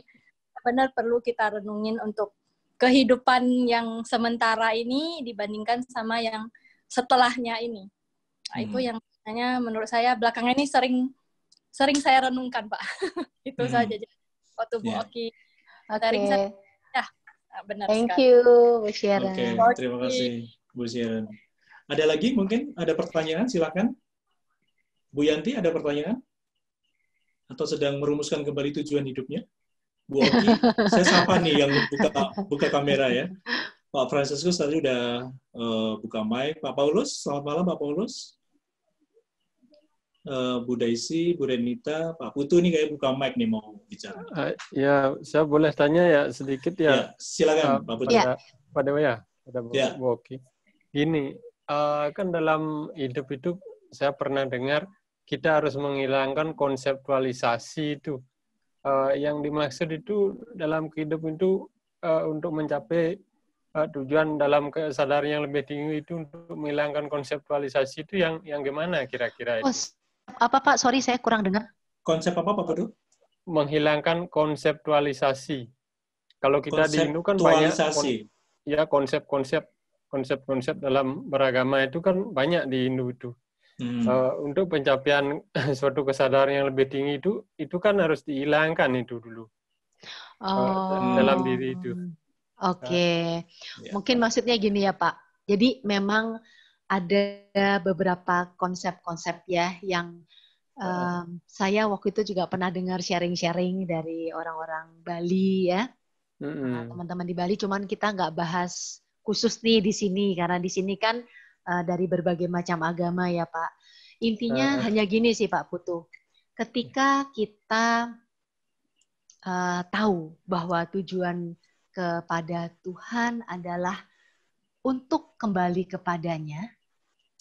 benar perlu kita renungin untuk kehidupan yang sementara ini dibandingkan sama yang setelahnya ini. Nah, hmm. itu yang hanya menurut saya belakangan ini sering sering saya renungkan, Pak. itu hmm. saja waktu oh, Bu yeah. Oki. Oke. Okay. Ya, ah, benar Thank sekali. you, Bu Sharon. Oke, okay, terima kasih Bu Sharon. Ada lagi mungkin ada pertanyaan silakan. Bu Yanti ada pertanyaan? Atau sedang merumuskan kembali tujuan hidupnya? Bu Oki, saya sapa nih yang buka buka kamera ya. Pak Francisco tadi udah uh, buka mic. Pak Paulus, selamat malam Pak Paulus. Eh, Bu Daisy, Bu Renita, Pak Putu ini kayak buka mic nih mau bicara. Uh, ya, saya boleh tanya ya sedikit ya. ya silakan uh, Pak Putu. Ya. Pada, pada ya, pada Bu, ya. Bu Oki. Gini, uh, kan dalam hidup itu saya pernah dengar kita harus menghilangkan konseptualisasi itu. Uh, yang dimaksud itu dalam kehidupan itu uh, untuk mencapai uh, tujuan dalam kesadaran yang lebih tinggi itu untuk menghilangkan konseptualisasi itu yang yang gimana kira-kira itu? Oh, apa Pak? Sorry, saya kurang dengar. Konsep apa Pak Pedu? Menghilangkan konseptualisasi. Kalau kita di Hindu kan banyak kon, ya konsep-konsep konsep-konsep dalam beragama itu kan banyak di Hindu itu. Hmm. Uh, untuk pencapaian suatu kesadaran yang lebih tinggi itu itu kan harus dihilangkan itu dulu eh, oh. dalam diri itu. Oke, okay. Nah. mungkin ya. maksudnya gini ya Pak. Jadi memang ada beberapa konsep-konsep ya yang um, saya waktu itu juga pernah dengar sharing-sharing dari orang-orang Bali ya nah, teman-teman -hmm. di Bali. Cuman kita nggak bahas khusus nih di sini karena di sini kan uh, dari berbagai macam agama ya Pak. Intinya hanya gini sih Pak Putu. Ketika kita uh, tahu bahwa tujuan kepada Tuhan adalah untuk kembali kepadanya,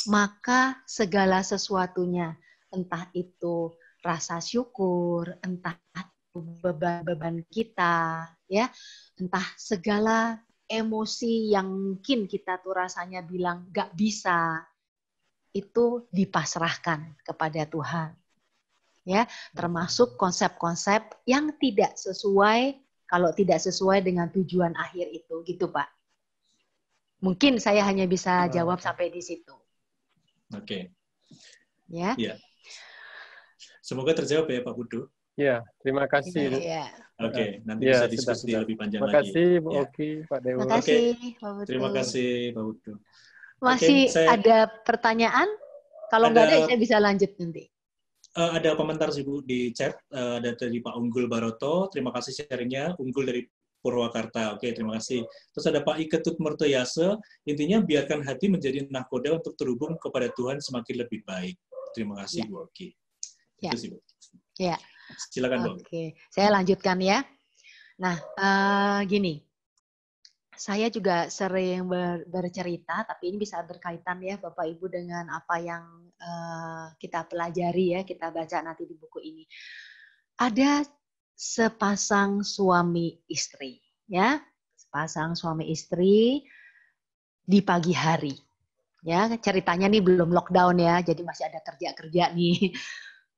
maka segala sesuatunya, entah itu rasa syukur, entah beban-beban kita, ya, entah segala emosi yang mungkin kita tuh rasanya bilang gak bisa, itu dipasrahkan kepada Tuhan. Ya, termasuk konsep-konsep yang tidak sesuai kalau tidak sesuai dengan tujuan akhir itu gitu, Pak. Mungkin saya hanya bisa jawab sampai di situ. Oke. Okay. Ya. Yeah. Semoga terjawab ya Pak Budu. Ya, terima kasih. Ya. Oke, okay, nanti ya, bisa diskusi sudah, lebih panjang terima kasih, lagi. Bu ya. Oki, Pak Dewo. Terima kasih, Pak Budu. Terima kasih, Pak Budu. Masih okay, saya... ada pertanyaan? Kalau nggak ada, saya bisa lanjut nanti. Uh, ada komentar sih Bu di chat, uh, ada dari Pak Unggul Baroto. Terima kasih sharingnya. Unggul dari Purwakarta. Oke, terima kasih. Terus ada Pak Iketut Mertoyase, intinya biarkan hati menjadi nahkoda untuk terhubung kepada Tuhan semakin lebih baik. Terima kasih, ya. Bu Oki. Ya. Itu sih, Bu. Ya. Silakan, Bu. Oke, saya lanjutkan ya. Nah, uh, gini, saya juga sering ber, bercerita, tapi ini bisa berkaitan ya Bapak Ibu dengan apa yang uh, kita pelajari ya, kita baca nanti di buku ini. Ada sepasang suami istri, ya. Sepasang suami istri di pagi hari. Ya, ceritanya nih belum lockdown ya, jadi masih ada kerja-kerja nih.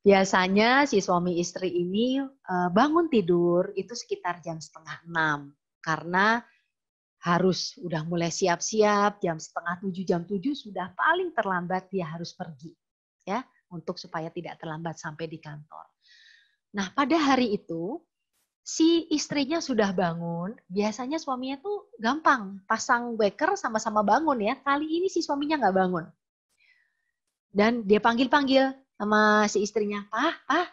Biasanya si suami istri ini eh, bangun tidur itu sekitar jam setengah enam karena harus udah mulai siap-siap jam setengah tujuh jam tujuh sudah paling terlambat dia harus pergi ya untuk supaya tidak terlambat sampai di kantor. Nah, pada hari itu si istrinya sudah bangun, biasanya suaminya tuh gampang pasang waker sama-sama bangun ya. Kali ini si suaminya nggak bangun. Dan dia panggil-panggil sama si istrinya, "Pah, Pak,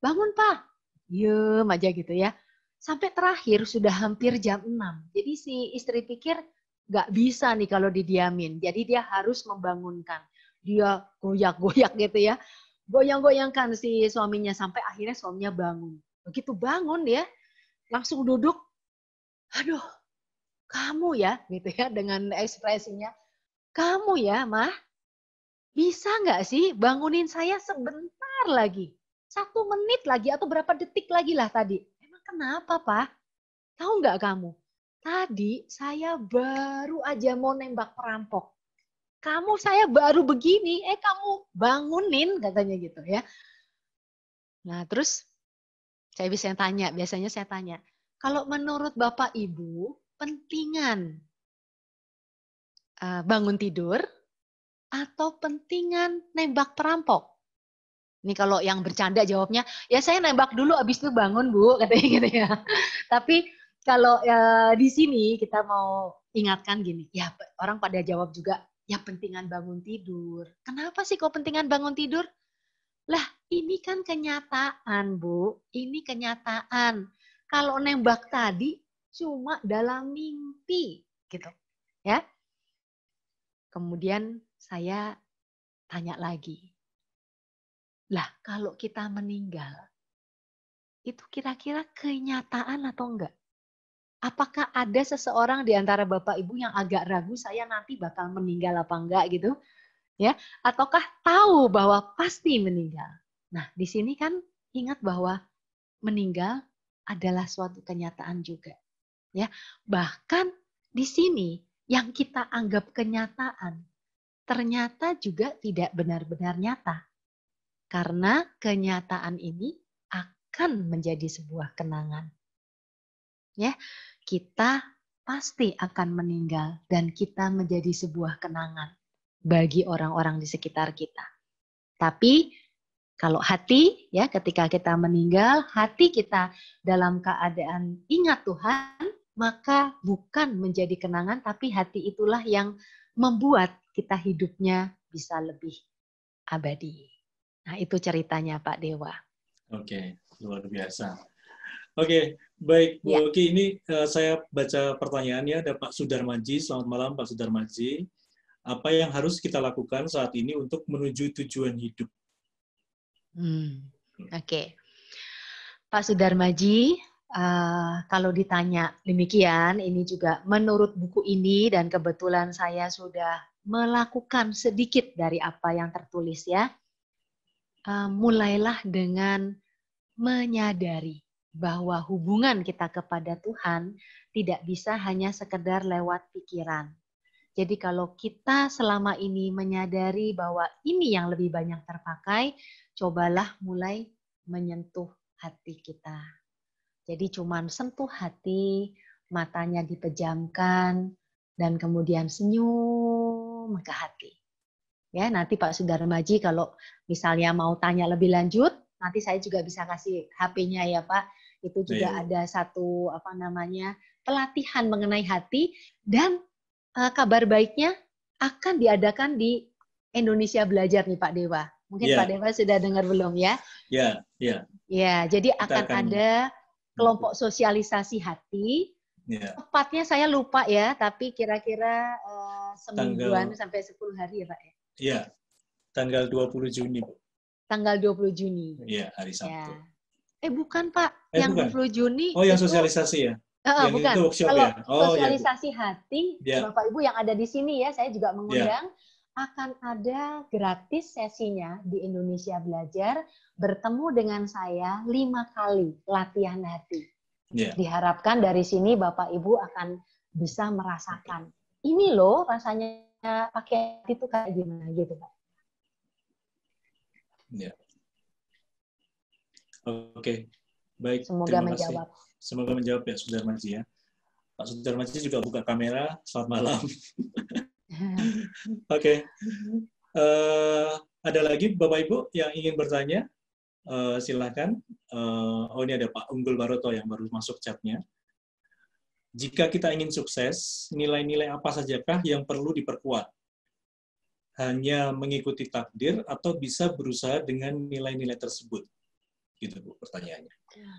bangun, pah." Yum aja gitu ya. Sampai terakhir sudah hampir jam 6. Jadi si istri pikir nggak bisa nih kalau didiamin. Jadi dia harus membangunkan. Dia goyak-goyak gitu ya goyang-goyangkan si suaminya sampai akhirnya suaminya bangun. Begitu bangun dia langsung duduk. Aduh, kamu ya gitu ya dengan ekspresinya. Kamu ya, Mah. Bisa nggak sih bangunin saya sebentar lagi? Satu menit lagi atau berapa detik lagi lah tadi. Emang kenapa, Pak? Tahu nggak kamu? Tadi saya baru aja mau nembak perampok kamu saya baru begini, eh kamu bangunin katanya gitu ya. Nah terus saya bisa tanya, biasanya saya tanya, kalau menurut Bapak Ibu pentingan eh, bangun tidur atau pentingan nembak perampok? Ini kalau yang bercanda jawabnya, ya saya nembak dulu abis itu bangun bu, katanya gitu ya. Tapi kalau ya, di sini kita mau ingatkan gini, ya orang pada jawab juga ya pentingan bangun tidur. Kenapa sih kok pentingan bangun tidur? Lah, ini kan kenyataan, Bu. Ini kenyataan. Kalau nembak tadi cuma dalam mimpi, gitu. Ya. Kemudian saya tanya lagi. Lah, kalau kita meninggal, itu kira-kira kenyataan atau enggak? apakah ada seseorang di antara Bapak Ibu yang agak ragu saya nanti bakal meninggal apa enggak gitu? Ya, ataukah tahu bahwa pasti meninggal? Nah, di sini kan ingat bahwa meninggal adalah suatu kenyataan juga. Ya, bahkan di sini yang kita anggap kenyataan ternyata juga tidak benar-benar nyata. Karena kenyataan ini akan menjadi sebuah kenangan ya kita pasti akan meninggal dan kita menjadi sebuah kenangan bagi orang-orang di sekitar kita. Tapi kalau hati ya ketika kita meninggal, hati kita dalam keadaan ingat Tuhan, maka bukan menjadi kenangan tapi hati itulah yang membuat kita hidupnya bisa lebih abadi. Nah, itu ceritanya Pak Dewa. Oke, luar biasa. Oke, okay, baik Bu yeah. Oki, ini uh, saya baca pertanyaannya ada Pak Sudarmaji. Selamat malam Pak Sudarmaji. Apa yang harus kita lakukan saat ini untuk menuju tujuan hidup? Hmm, Oke, okay. Pak Sudarmaji, uh, eh, kalau ditanya demikian, ini juga menurut buku ini dan kebetulan saya sudah melakukan sedikit dari apa yang tertulis ya. Uh, mulailah dengan menyadari bahwa hubungan kita kepada Tuhan tidak bisa hanya sekedar lewat pikiran. Jadi kalau kita selama ini menyadari bahwa ini yang lebih banyak terpakai, cobalah mulai menyentuh hati kita. Jadi cuman sentuh hati, matanya dipejamkan, dan kemudian senyum ke hati. Ya, nanti Pak Maji kalau misalnya mau tanya lebih lanjut, nanti saya juga bisa kasih HP-nya ya Pak itu juga yeah. ada satu apa namanya pelatihan mengenai hati dan uh, kabar baiknya akan diadakan di Indonesia Belajar nih Pak Dewa. Mungkin yeah. Pak Dewa sudah dengar belum ya? Ya, yeah, ya. Yeah. Ya, jadi akan, akan ada kelompok sosialisasi hati. Yeah. Tepatnya saya lupa ya, tapi kira-kira uh, semingguan tanggal, sampai 10 hari ya Pak ya? Iya, tanggal 20 Juni tanggal Tanggal 20 Juni. Iya, hari Sabtu. Yeah. Eh bukan Pak, eh, yang bukan. 20 Juni. Oh, yang itu, sosialisasi ya? Uh, yang bukan. Itu workshop Kalau ya? Oh, iya. sosialisasi ya. hati, yeah. Bapak Ibu yang ada di sini ya, saya juga mengundang. Yeah akan ada gratis sesinya di Indonesia Belajar bertemu dengan saya lima kali latihan hati. Yeah. Diharapkan dari sini Bapak Ibu akan bisa merasakan ini loh rasanya pakai hati itu kayak gimana gitu Pak. Yeah. Oke, baik. Semoga terima menjawab. Kasih. Semoga menjawab ya, Sudarmanji ya. Pak Sudarmanji juga buka kamera. Selamat malam. Oke. okay. Uh, eh, ada lagi Bapak Ibu yang ingin bertanya? Uh, silakan. Uh, oh ini ada Pak Unggul Baroto yang baru masuk chatnya. Jika kita ingin sukses, nilai-nilai apa sajakah yang perlu diperkuat? hanya mengikuti takdir atau bisa berusaha dengan nilai-nilai tersebut. Gitu Bu pertanyaannya.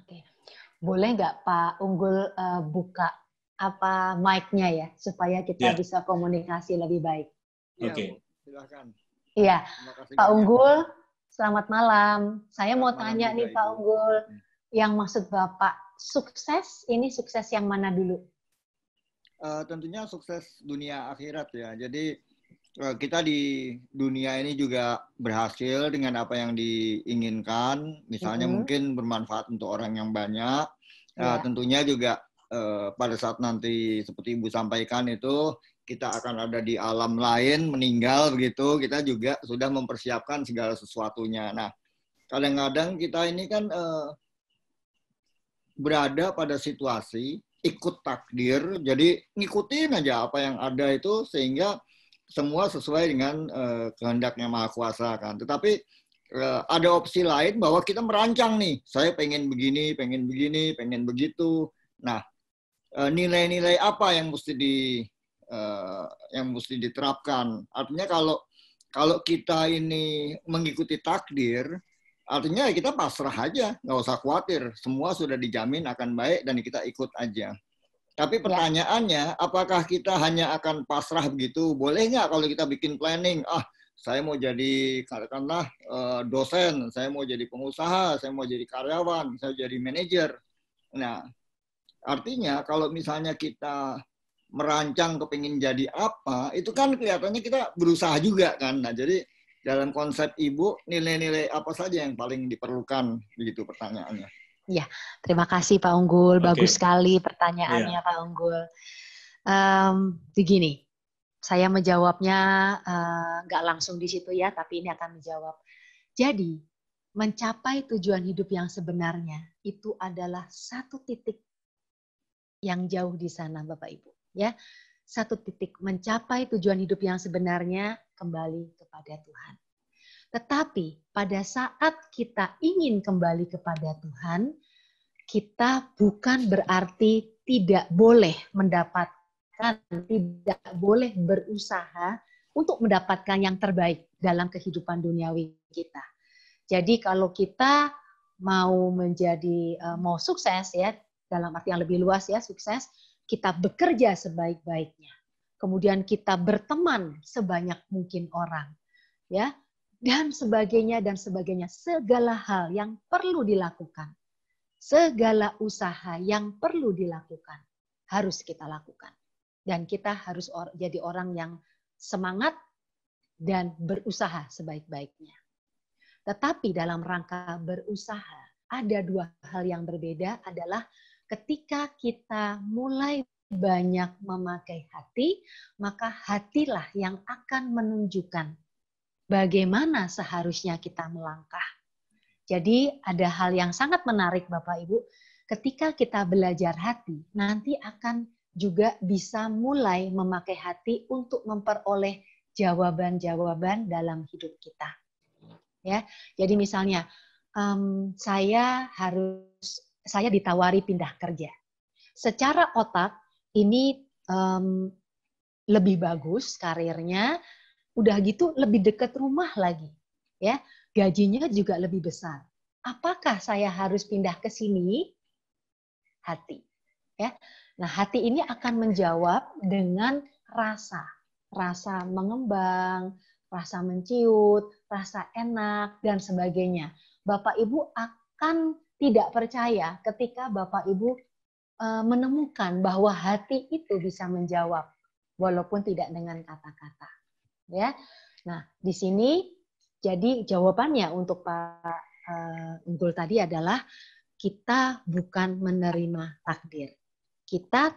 Oke. Boleh nggak Pak Unggul uh, buka apa mic-nya ya supaya kita ya. bisa komunikasi lebih baik. Iya, Oke. silakan. Iya. Pak Unggul, selamat malam. Saya mau selamat tanya nih Pak Unggul, ya. yang maksud Bapak sukses ini sukses yang mana dulu? Uh, tentunya sukses dunia akhirat ya. Jadi Eh, kita di dunia ini juga berhasil dengan apa yang diinginkan, misalnya mm -hmm. mungkin bermanfaat untuk orang yang banyak. Yeah. Uh, iya. tentunya juga uh, pada saat nanti seperti Ibu sampaikan itu kita akan ada di alam lain meninggal begitu, kita juga sudah mempersiapkan segala sesuatunya. Nah, kadang-kadang kita ini kan uh, berada pada situasi ikut takdir, jadi ngikutin aja apa yang ada itu sehingga semua sesuai dengan uh, kehendaknya Maha Kuasa kan. Tetapi uh, ada opsi lain bahwa kita merancang nih, saya pengen begini, pengen begini, pengen begitu. Nah, eh, nilai-nilai uh, apa yang mesti di uh, yang mesti diterapkan? Artinya kalau kalau kita ini mengikuti takdir, artinya ya kita pasrah aja, nggak usah khawatir, semua sudah dijamin akan baik dan kita ikut aja. Tapi ya. pertanyaannya, apakah kita hanya akan pasrah begitu? Boleh nggak kalau kita bikin planning? Ah, saya mau jadi katakanlah eh, dosen, saya mau jadi pengusaha, saya mau jadi karyawan, saya mau jadi manajer. Nah, artinya kalau misalnya kita merancang kepingin jadi apa, itu kan kelihatannya kita berusaha juga kan. Nah, jadi dalam konsep ibu nilai-nilai apa saja yang paling diperlukan begitu pertanyaannya. Ya, terima kasih Pak Unggul. Okay. Bagus sekali pertanyaannya yeah. Pak Unggul. Um, begini, saya menjawabnya eh, nggak uh, langsung di situ ya, tapi ini akan menjawab. Jadi, mencapai tujuan hidup yang sebenarnya itu adalah satu titik yang jauh di sana Bapak Ibu. Ya, satu titik mencapai tujuan hidup yang sebenarnya kembali kepada Tuhan. Tetapi pada saat kita ingin kembali kepada Tuhan, kita bukan berarti tidak boleh mendapatkan, tidak boleh berusaha untuk mendapatkan yang terbaik dalam kehidupan duniawi kita. Jadi kalau kita mau menjadi e, mau sukses ya dalam arti yang lebih luas ya sukses, kita bekerja sebaik-baiknya. Kemudian kita berteman sebanyak mungkin orang. Ya, dan sebagainya, dan sebagainya. Segala hal yang perlu dilakukan. Segala usaha yang perlu dilakukan. Harus kita lakukan. Dan kita harus or jadi orang yang semangat dan berusaha sebaik-baiknya. Tetapi dalam rangka berusaha, ada dua hal yang berbeda adalah ketika kita mulai banyak memakai hati, maka hatilah yang akan menunjukkan bagaimana seharusnya kita melangkah. Jadi ada hal yang sangat menarik Bapak Ibu, ketika kita belajar hati, nanti akan juga bisa mulai memakai hati untuk memperoleh jawaban-jawaban dalam hidup kita. Ya, jadi misalnya um, saya harus saya ditawari pindah kerja. Secara otak ini um, lebih bagus karirnya, Udah gitu lebih dekat rumah lagi, ya. Gajinya juga lebih besar. Apakah saya harus pindah ke sini? Hati. Ya. Nah, hati ini akan menjawab dengan rasa. Rasa mengembang, rasa menciut, rasa enak dan sebagainya. Bapak Ibu akan tidak percaya ketika Bapak Ibu e, menemukan bahwa hati itu bisa menjawab walaupun tidak dengan kata-kata ya. Nah, di sini jadi jawabannya untuk Pak uh, Unggul tadi adalah kita bukan menerima takdir. Kita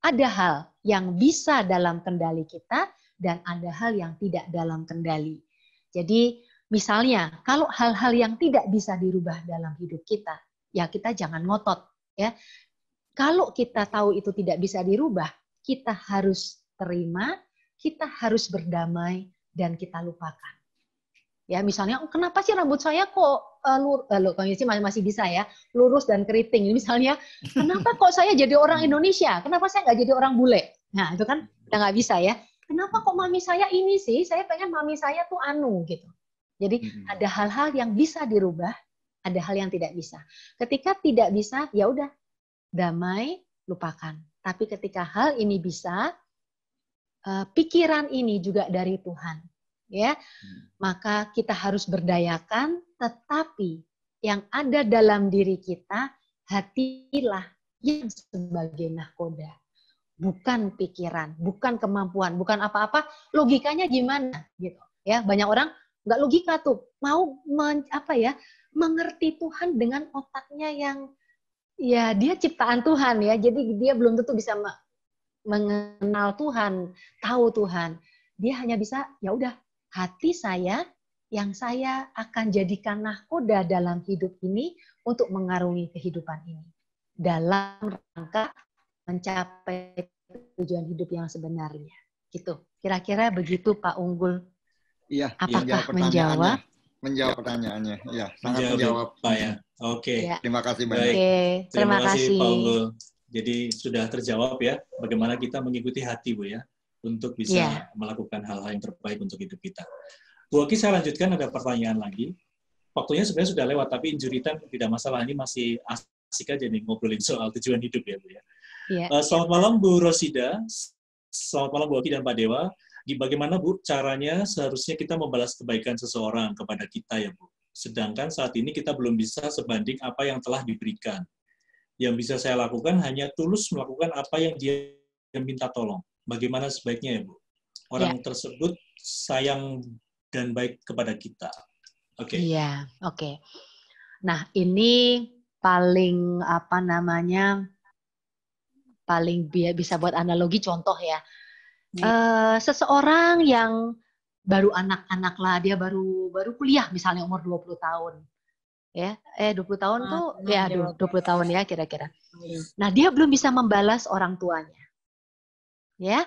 ada hal yang bisa dalam kendali kita dan ada hal yang tidak dalam kendali. Jadi misalnya kalau hal-hal yang tidak bisa dirubah dalam hidup kita, ya kita jangan ngotot ya. Kalau kita tahu itu tidak bisa dirubah, kita harus terima kita harus berdamai dan kita lupakan. Ya, misalnya oh, kenapa sih rambut saya kok uh, lur uh, masih masih bisa ya, lurus dan keriting. Misalnya, kenapa kok saya jadi orang Indonesia? Kenapa saya nggak jadi orang bule? Nah, itu kan kita nggak bisa ya. Kenapa kok mami saya ini sih? Saya pengen mami saya tuh anu gitu. Jadi ada hal-hal yang bisa dirubah, ada hal yang tidak bisa. Ketika tidak bisa, ya udah damai, lupakan. Tapi ketika hal ini bisa, Eh, pikiran ini juga dari Tuhan, ya. Hmm. Maka kita harus berdayakan, tetapi yang ada dalam diri kita hatilah yang sebagai nahkoda, bukan pikiran, bukan kemampuan, bukan apa-apa. Logikanya gimana gitu, ya. Banyak orang nggak logika tuh, mau men, apa ya? mengerti Tuhan dengan otaknya yang ya dia ciptaan Tuhan ya. Jadi dia belum tentu bisa mengenal Tuhan, tahu Tuhan. Dia hanya bisa ya udah hati saya yang saya akan jadikan nahkoda dalam hidup ini untuk mengarungi kehidupan ini dalam rangka mencapai tujuan hidup yang sebenarnya. Gitu. Kira-kira begitu Pak Unggul. Iya, iya apakah menjawab? Iya, menjawab, menjawab pertanyaannya. Iya, sangat menjawab, menjawab. Pak ya. Oke. Okay. Ya. Terima kasih banyak. Oke, okay. terima, terima kasih Pak Unggul. Jadi sudah terjawab ya, bagaimana kita mengikuti hati Bu ya, untuk bisa yeah. melakukan hal-hal yang terbaik untuk hidup kita. Bu Oki, saya lanjutkan ada pertanyaan lagi. Waktunya sebenarnya sudah lewat, tapi injuritan tidak masalah. Ini masih asik aja nih ngobrolin soal tujuan hidup ya Bu ya. Yeah. Ya. selamat malam Bu Rosida, selamat malam Bu Oki dan Pak Dewa. Bagaimana Bu caranya seharusnya kita membalas kebaikan seseorang kepada kita ya Bu? Sedangkan saat ini kita belum bisa sebanding apa yang telah diberikan yang bisa saya lakukan hanya tulus melakukan apa yang dia minta tolong. Bagaimana sebaiknya ya, Bu? Orang yeah. tersebut sayang dan baik kepada kita. Oke. Okay. Iya, oke. Okay. Nah, ini paling apa namanya? paling bisa buat analogi contoh ya. Uh, seseorang yang baru anak-anak lah, dia baru baru kuliah misalnya umur 20 tahun ya eh 20 tahun nah, tuh nah, ya aduh, 20 ya. tahun ya kira-kira. Oh, iya. Nah, dia belum bisa membalas orang tuanya. Ya.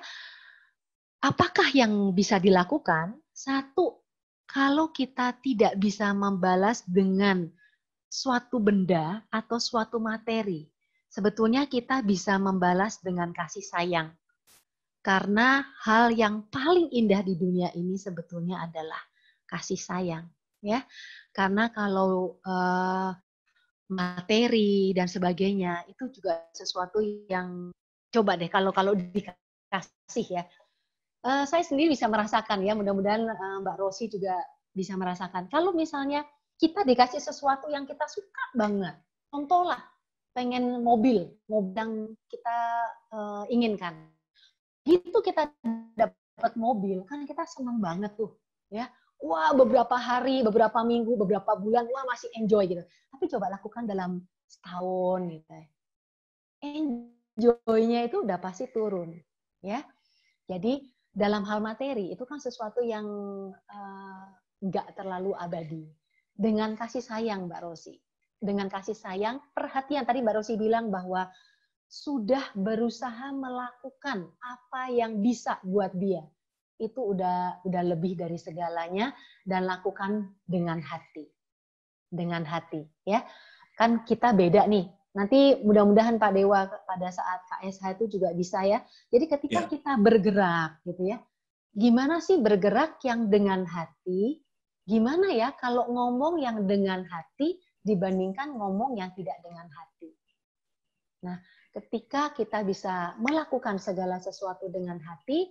Apakah yang bisa dilakukan? Satu, kalau kita tidak bisa membalas dengan suatu benda atau suatu materi, sebetulnya kita bisa membalas dengan kasih sayang. Karena hal yang paling indah di dunia ini sebetulnya adalah kasih sayang ya karena kalau uh, materi dan sebagainya itu juga sesuatu yang coba deh kalau kalau dikasih ya uh, saya sendiri bisa merasakan ya mudah-mudahan uh, Mbak Rosi juga bisa merasakan kalau misalnya kita dikasih sesuatu yang kita suka banget contoh lah pengen mobil mobil yang kita uh, inginkan Gitu kita dapat mobil kan kita senang banget tuh ya wah beberapa hari, beberapa minggu, beberapa bulan, wah masih enjoy gitu. Tapi coba lakukan dalam setahun gitu. Enjoy-nya itu udah pasti turun, ya. Jadi dalam hal materi itu kan sesuatu yang eh, nggak uh, terlalu abadi. Dengan kasih sayang, Mbak Rosi. Dengan kasih sayang, perhatian tadi Mbak Rosi bilang bahwa sudah berusaha melakukan apa yang bisa buat dia itu udah udah lebih dari segalanya dan lakukan dengan hati. Dengan hati ya. Kan kita beda nih. Nanti mudah-mudahan Pak Dewa pada saat KSH itu juga bisa ya. Jadi ketika ya. kita bergerak gitu ya. Gimana sih bergerak yang dengan hati? Gimana ya kalau ngomong yang dengan hati dibandingkan ngomong yang tidak dengan hati? Nah, ketika kita bisa melakukan segala sesuatu dengan hati,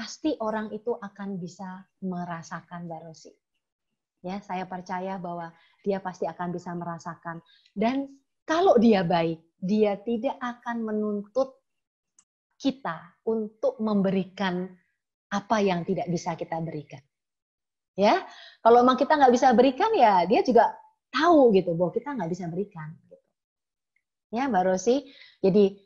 pasti orang itu akan bisa merasakan barosi. Ya, saya percaya bahwa dia pasti akan bisa merasakan. Dan kalau dia baik, dia tidak akan menuntut kita untuk memberikan apa yang tidak bisa kita berikan. Ya, kalau memang kita nggak bisa berikan ya dia juga tahu gitu bahwa kita nggak bisa berikan. Gitu. Ya, Mbak Rosi. Jadi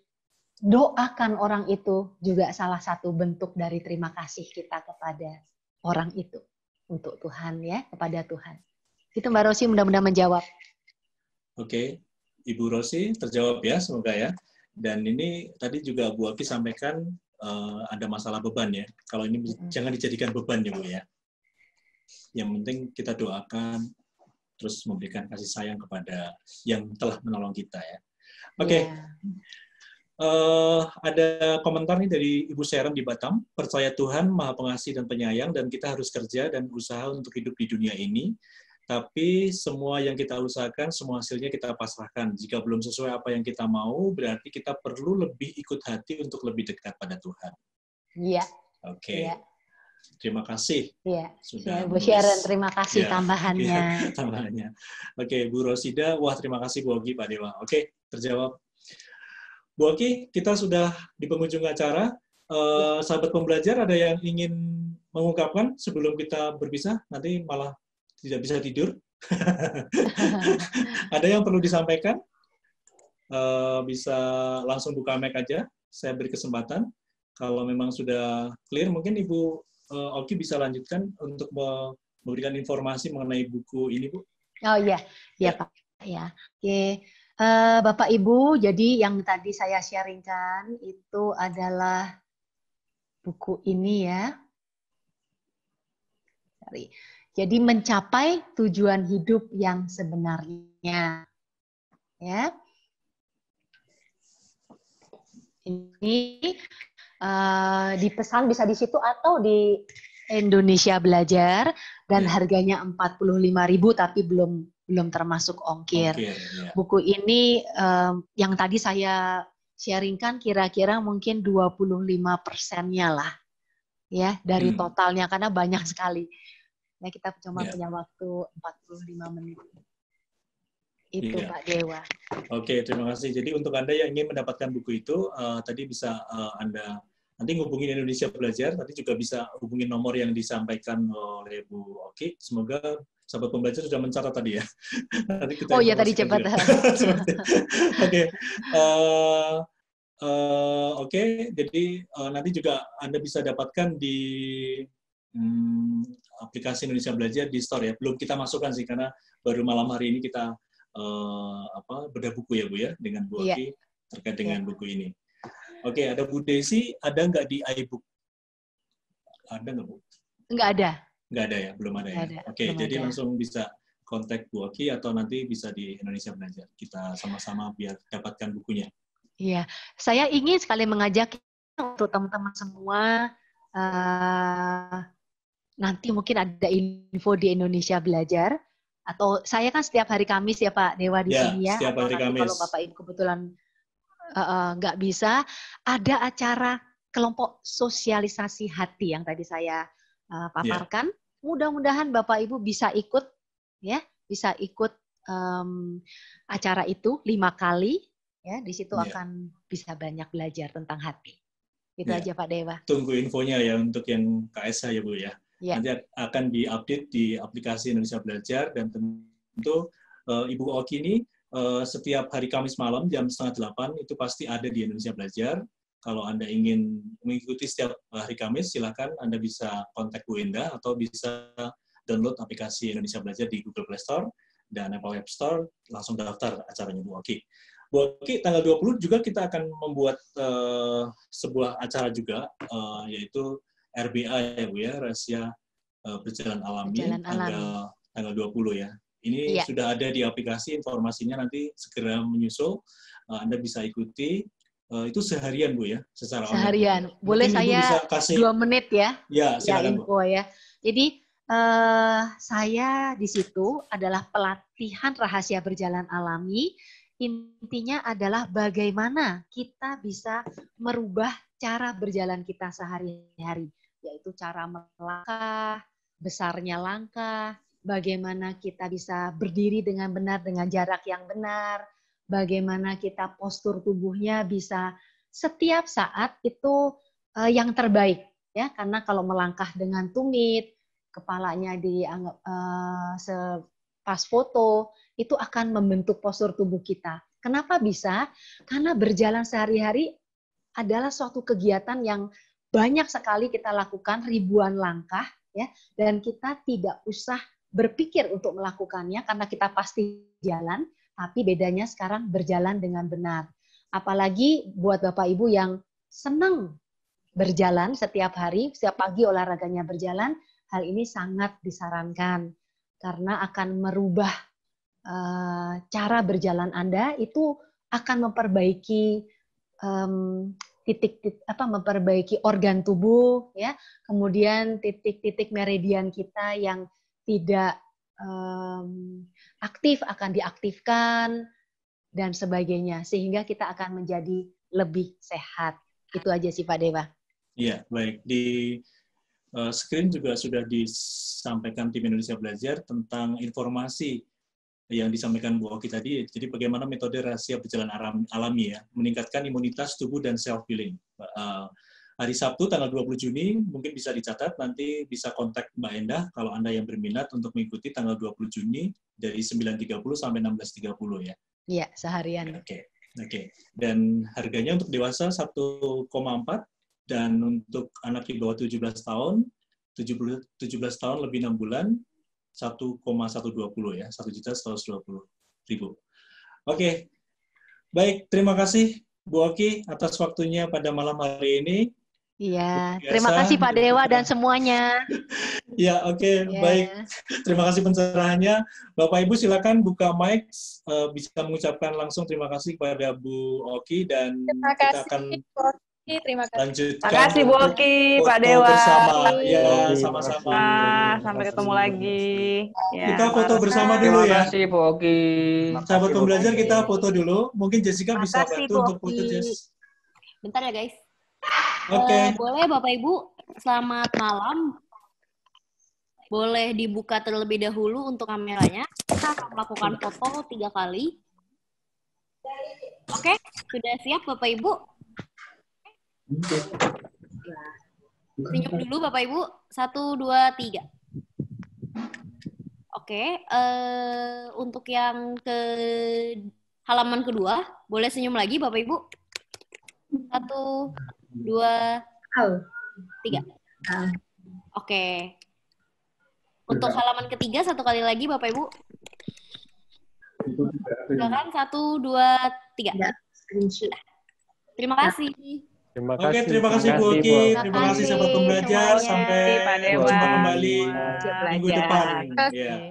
doakan orang itu juga salah satu bentuk dari terima kasih kita kepada orang itu untuk Tuhan ya kepada Tuhan itu Mbak Rosi mudah-mudahan menjawab oke Ibu Rosi terjawab ya semoga ya dan ini tadi juga Bu Aki sampaikan uh, ada masalah beban ya kalau ini hmm. jangan dijadikan beban ya Bu ya yang penting kita doakan terus memberikan kasih sayang kepada yang telah menolong kita ya oke okay. Iya. Uh, ada komentar nih dari Ibu Sharon di Batam. Percaya Tuhan, Maha Pengasih dan Penyayang, dan kita harus kerja dan usaha untuk hidup di dunia ini. Tapi semua yang kita usahakan, semua hasilnya kita pasrahkan. Jika belum sesuai apa yang kita mau, berarti kita perlu lebih ikut hati untuk lebih dekat pada Tuhan. Iya. Oke. Okay. Ya. Terima kasih. Iya. Sudah. Ya, Bu Sharon, terima kasih ya, tambahannya. Ya, tambahannya. Oke, okay, Bu Rosida, wah terima kasih Bu Ogi, Pak Dewa. Oke, okay, terjawab. Bu Aki, kita sudah di penghujung acara. Eh, sahabat pembelajar, ada yang ingin mengungkapkan sebelum kita berpisah? Nanti malah tidak bisa tidur. ada yang perlu disampaikan? Eh, bisa langsung buka mic aja. Saya beri kesempatan. Kalau memang sudah clear, mungkin Ibu eh, Oki bisa lanjutkan untuk memberikan informasi mengenai buku ini, Bu. Oh iya, iya ya. Pak. Ya, oke. Okay. Uh, Bapak Ibu, jadi yang tadi saya sharingkan itu adalah buku ini ya. Sorry. Jadi mencapai tujuan hidup yang sebenarnya. Ya. Ini uh, eh, dipesan bisa di situ atau di Indonesia Belajar dan iya. harganya 45.000 tapi belum belum termasuk ongkir. Okay, iya. yeah. Buku ini um, yang tadi saya sharingkan kira-kira mungkin 25 persennya lah ya dari hmm. totalnya karena banyak sekali. Ya kita cuma yeah. punya waktu 45 menit. Itu yeah. Pak Dewa. Oke, okay, terima kasih. Jadi untuk Anda yang ingin mendapatkan buku itu uh, tadi bisa uh, Anda nanti hubungi Indonesia Belajar, nanti juga bisa hubungi nomor yang disampaikan oleh Bu Oki. Semoga sahabat pembelajar sudah mencatat tadi ya. Nanti kita oh iya tadi cepat. Oke. Eh, eh, oke, jadi uh, nanti juga Anda bisa dapatkan di um, aplikasi Indonesia Belajar di store ya. Belum kita masukkan sih karena baru malam hari ini kita uh, apa bedah buku ya Bu ya dengan Bu yeah. terkait dengan yeah. buku ini. Oke, okay, ada Bu Desi, ada nggak di iBook? Ada nggak Bu? Nggak ada. Nggak ada ya, belum ada ya. Oke, okay, jadi ada. Ya. langsung bisa kontak Bu Oki atau nanti bisa di Indonesia Belajar. Kita sama-sama biar dapatkan bukunya. Iya, saya ingin sekali mengajak untuk teman-teman semua uh, nanti mungkin ada info di Indonesia Belajar atau saya kan setiap hari Kamis ya Pak Dewa di ya, sini ya. Setiap hari Kamis. Kalau Bapak Ibu kebetulan eh, eh, nggak uh, uh, bisa, ada acara kelompok sosialisasi hati yang tadi saya uh, paparkan. Ya. Mudah-mudahan Bapak Ibu bisa ikut ya, bisa ikut um, acara itu lima kali ya. Di situ yeah. akan bisa banyak belajar tentang hati. Itu yeah. aja Pak Dewa. Tunggu infonya ya untuk yang KSH ya Bu ya. Yeah. Nanti akan diupdate di aplikasi Indonesia Belajar dan tentu uh, Ibu Oki ini eh, setiap hari Kamis malam jam setengah delapan itu pasti ada di Indonesia Belajar kalau Anda ingin mengikuti setiap eh, hari Kamis, silakan Anda bisa kontak Bu Enda atau bisa download aplikasi Indonesia Belajar di Google Play Store dan Apple App Store, langsung daftar acaranya Bu Oki. Bu Oki, tanggal 20 juga kita akan membuat uh, sebuah acara juga, uh, yaitu RBA ya Bu ya, Rahasia uh, Berjalan Alami, Berjalan tanggal, alami. tanggal 20 ya. Ini ya. sudah ada di aplikasi, informasinya nanti segera menyusul. Anda bisa ikuti Eh, itu seharian Bu ya, secara Seharian. Online. Boleh Mungkin saya bisa kasih... dua menit ya? Ya, ya, info, Bu. Ya. Jadi uh, saya di situ adalah pelatihan rahasia berjalan alami. Intinya adalah bagaimana kita bisa merubah cara berjalan kita sehari-hari, yaitu cara melangkah, besarnya langkah, bagaimana kita bisa berdiri dengan benar dengan jarak yang benar, bagaimana kita postur tubuhnya bisa setiap saat itu uh, yang terbaik ya karena kalau melangkah dengan tumit kepalanya dianggap uh, eh, sepas foto itu akan membentuk postur tubuh kita. Kenapa bisa? Karena berjalan sehari-hari adalah suatu kegiatan yang banyak sekali kita lakukan ribuan langkah ya dan kita tidak usah berpikir untuk melakukannya karena kita pasti jalan tapi bedanya sekarang berjalan dengan benar. Apalagi buat Bapak Ibu yang senang berjalan setiap hari, setiap pagi olahraganya berjalan, hal ini sangat disarankan karena akan merubah eh, cara berjalan Anda itu akan memperbaiki um, titik, titik apa memperbaiki organ tubuh ya, kemudian titik-titik meridian kita yang tidak um, aktif akan diaktifkan dan sebagainya sehingga kita akan menjadi lebih sehat. Itu aja sih Pak Dewa. Iya, baik. Di uh, screen juga sudah disampaikan tim Indonesia Belajar tentang informasi yang disampaikan Bu Oki tadi, jadi bagaimana metode rahasia berjalan alami ya, meningkatkan imunitas tubuh dan self-healing. Uh, hari Sabtu tanggal 20 Juni mungkin bisa dicatat nanti bisa kontak Mbak Endah kalau Anda yang berminat untuk mengikuti tanggal 20 Juni dari 9.30 sampai 16.30 ya. Iya, seharian. Oke. Okay. Oke. Okay. Dan harganya untuk dewasa 1,4 dan untuk anak di bawah 17 tahun 70, 17 tahun lebih 6 bulan 1,120 ya, 1 juta 120 ribu. Oke. Okay. Baik, terima kasih Bu Oki atas waktunya pada malam hari ini. Iya, terima kasih Pak Dewa dan semuanya. Ya, iya, oke, okay, yeah. baik. Terima kasih pencerahannya. Bapak Ibu silakan buka mic eh, bisa mengucapkan langsung terima kasih kepada Bu Oki dan terima kasih, akan Oki, terima kasih. lanjutkan. Terima kasih Bu Oki, Pak Dewa. Bersama. Ya, sama-sama. Nah, sampai ketemu lagi. Ya, kita foto bersama dulu ya. Terima kasih Bu Oki. Nah, sahabat pembelajar kita foto dulu. Mungkin Jessica terima bisa bantu untuk foto Jess. Bentar ya, guys. Okay. Uh, eh, boleh Bapak Ibu, selamat malam. Boleh dibuka terlebih dahulu untuk kameranya. Kita akan melakukan foto tiga kali. Oke, okay? sudah siap Bapak Ibu? Senyum dulu Bapak Ibu. Satu, dua, tiga. Oke, okay. uh, eh, untuk yang ke halaman kedua, boleh senyum lagi Bapak Ibu? Satu, dua, tiga. Oke. Okay. Untuk halaman ketiga satu kali lagi Bapak Ibu. Silakan satu, dua, tiga. Tidak. Terima nah. kasih. Terima kasih. Oke, terima kasih Bu Oki. Terima kasih sahabat pembelajar. Sampai jumpa kembali minggu depan. Okay.